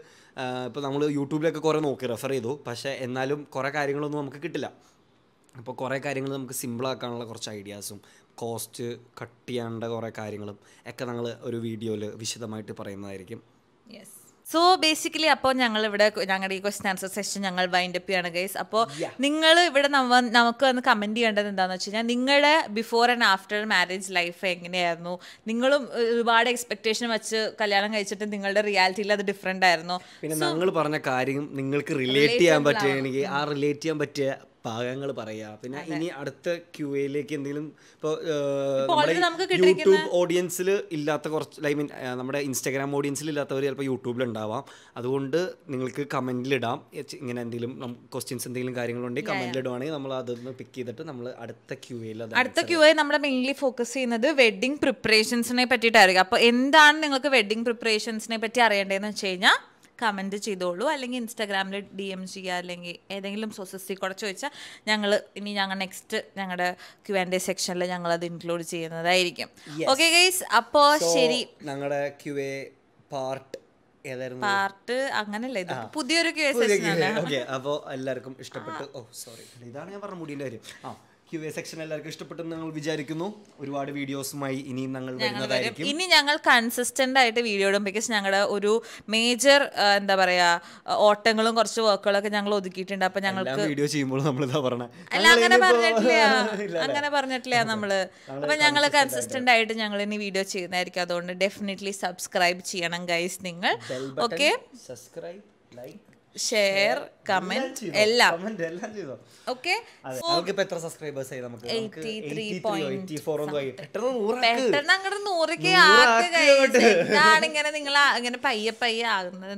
ഇപ്പോൾ നമ്മൾ യൂട്യൂബിലൊക്കെ കുറേ നോക്കി റെഫർ ചെയ്തു പക്ഷേ എന്നാലും കുറേ കാര്യങ്ങളൊന്നും നമുക്ക് കിട്ടില്ല അപ്പോൾ കുറേ കാര്യങ്ങൾ നമുക്ക് സിമ്പിളാക്കാനുള്ള കുറച്ച് ഐഡിയാസും കോസ്റ്റ് കട്ട് ചെയ്യേണ്ട കുറേ കാര്യങ്ങളും ഒക്കെ ഞങ്ങൾ ഒരു വീഡിയോയിൽ വിശദമായിട്ട് പറയുന്നതായിരിക്കും യെസ് സോ ബേസിക്കലി അപ്പോൾ ഞങ്ങൾ ഇവിടെ ഞങ്ങളുടെ ഈ ക്വസ്റ്റൻ ആൻസർ സെഷൻ ഞങ്ങൾ വൈൻഡ് അപ്പ് ചെയ്യാണ് ഗൈസ് അപ്പോൾ നിങ്ങൾ ഇവിടെ നമുക്ക് വന്ന് കമൻറ്റ് ചെയ്യേണ്ടത് എന്താണെന്ന് വെച്ച് കഴിഞ്ഞാൽ നിങ്ങളുടെ before and after marriage life എങ്ങനെയായിരുന്നു നിങ്ങളും ഒരുപാട് എക്സ്പെക്ടേഷൻ വെച്ച് കല്യാണം കഴിച്ചിട്ട് നിങ്ങളുടെ റിയാലിറ്റിയിൽ അത് ഡിഫറെൻ്റ് ആയിരുന്നു പിന്നെ ഞങ്ങൾ പറഞ്ഞ കാര്യം നിങ്ങൾക്ക് റിലേറ്റ് ചെയ്യാൻ പറ്റുകയാണെങ്കിൽ ആ റിലേറ്റ് ചെയ്യാൻ പറ്റിയ പാകങ്ങൾ പറയുക പിന്നെ ഇനി അടുത്ത ക്യു എയിലേക്ക് എന്തെങ്കിലും ഇപ്പോൾ യൂട്യൂബ് ഓഡിയൻസിൽ ഇല്ലാത്ത കുറച്ച് ഐ മീൻ നമ്മുടെ ഇൻസ്റ്റാഗ്രാം ഓഡിയൻസിൽ ഇല്ലാത്തവർ ചിലപ്പോൾ യൂട്യൂബിൽ ഉണ്ടാവാം അതുകൊണ്ട് നിങ്ങൾക്ക് കമൻറ്റിലിടാം ഇങ്ങനെ എന്തെങ്കിലും ക്വസ്റ്റ്യൻസ് എന്തെങ്കിലും കാര്യങ്ങളുണ്ടെങ്കിൽ കമൻറ്റിലിടുവാണെങ്കിൽ നമ്മൾ അതൊന്ന് പിക്ക് ചെയ്തിട്ട് നമ്മൾ അടുത്ത ക്യു എയിൽ അടുത്ത ക്യു എ നമ്മൾ മെയിൻലി ഫോക്കസ് ചെയ്യുന്നത് വെഡിങ് പ്രിപ്പറേഷൻസിനെ പറ്റിയിട്ടായിരിക്കും അപ്പോൾ എന്താണ് നിങ്ങൾക്ക് വെഡിങ് പ്രിപ്പറേഷൻസിനെ പറ്റി അറിയേണ്ടതെന്ന് വെച്ച് കഴിഞ്ഞാൽ കമൻറ്റ് ചെയ്തോളൂ അല്ലെങ്കിൽ ഇൻസ്റ്റാഗ്രാമിൽ ഡി എം ചെയ്യുക അല്ലെങ്കിൽ ഏതെങ്കിലും സോസസിൽ കുറച്ച് ചോദിച്ചാൽ ഞങ്ങൾ ഇനി ഞങ്ങൾ നെക്സ്റ്റ് ഞങ്ങളുടെ ക്യു ആൻഡ് എ സെക്ഷനിൽ ഞങ്ങൾ അത് ഇൻക്ലൂഡ് ചെയ്യുന്നതായിരിക്കും ഓക്കെ ഗൈസ് അപ്പോൾ ശരി ഞങ്ങളുടെ ക്യു എ പാർട്ട് പാർട്ട് അങ്ങനല്ല ഇത് പുതിയൊരു കേസ് അപ്പോ എല്ലാവർക്കും ഇഷ്ടപ്പെട്ടു ഓ സോറി oh, ഇതാണ് ഞാൻ പറഞ്ഞ മുടിയുടെ കാര്യം ആ ക്യു എ സെക്ഷൻ എല്ലാവർക്കും ഇഷ്ടപ്പെട്ടെന്ന് ഞങ്ങൾ വിചാരിക്കുന്നു ഒരുപാട് വീഡിയോസുമായി ഇനിയും ഞങ്ങൾ വരുന്നതായിരിക്കും ഇനി ഞങ്ങൾ കൺസിസ്റ്റന്റ് ആയിട്ട് വീഡിയോ ഇടും ബിക്കോസ് ഞങ്ങളുടെ ഒരു മേജർ എന്താ പറയാ ഓട്ടങ്ങളും കുറച്ച് വർക്കുകളൊക്കെ ഞങ്ങൾ ഒതുക്കിയിട്ടുണ്ട് അപ്പൊ ഞങ്ങൾക്ക് വീഡിയോ ചെയ്യുമ്പോൾ നമ്മൾ ഇതാ പറഞ്ഞ അല്ല അങ്ങനെ പറഞ്ഞിട്ടില്ല അങ്ങനെ പറഞ്ഞിട്ടില്ല നമ്മള് അപ്പൊ ഞങ്ങൾ കൺസിസ്റ്റന്റ് ആയിട്ട് ഞങ്ങൾ ഇനി വീഡിയോ ചെയ്യുന്നതായിരിക്കും അതുകൊണ്ട് ഡെഫിനറ്റ്ലി സബ്സ്ക്രൈബ് ചെയ്യണം ഗൈസ് നിങ്ങൾ okay subscribe like share comment എല്ലാം എല്ലാം ചെയ്തോ ഓക്കെ എത്ര സബ്സ്ക്രൈബേഴ്സ് ആയി നമുക്ക് പെട്ടെന്ന് അങ്ങോട്ട് നൂറൊക്കെ ആക്കാണ് ഇങ്ങനെ നിങ്ങൾ ഇങ്ങനെ പയ്യെ പയ്യെ ആകുന്നത്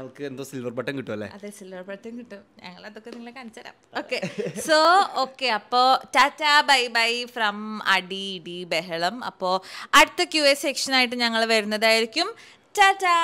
നമുക്ക് എന്തോ സിൽവർ ബട്ടൺ കിട്ടും അല്ലേ അതെ സിൽവർ ബട്ടൺ കിട്ടും ഞങ്ങൾ അതൊക്കെ നിങ്ങളെ കാണിച്ചു തരാം ഓക്കെ സോ ഓക്കെ അപ്പോ ടാറ്റാ ബൈ ബൈ ഫ്രം അടി ഇടി ബഹളം അപ്പോ അടുത്ത ക്യൂ എ സെക്ഷൻ ആയിട്ട് ഞങ്ങൾ വരുന്നതായിരിക്കും ടാറ്റാ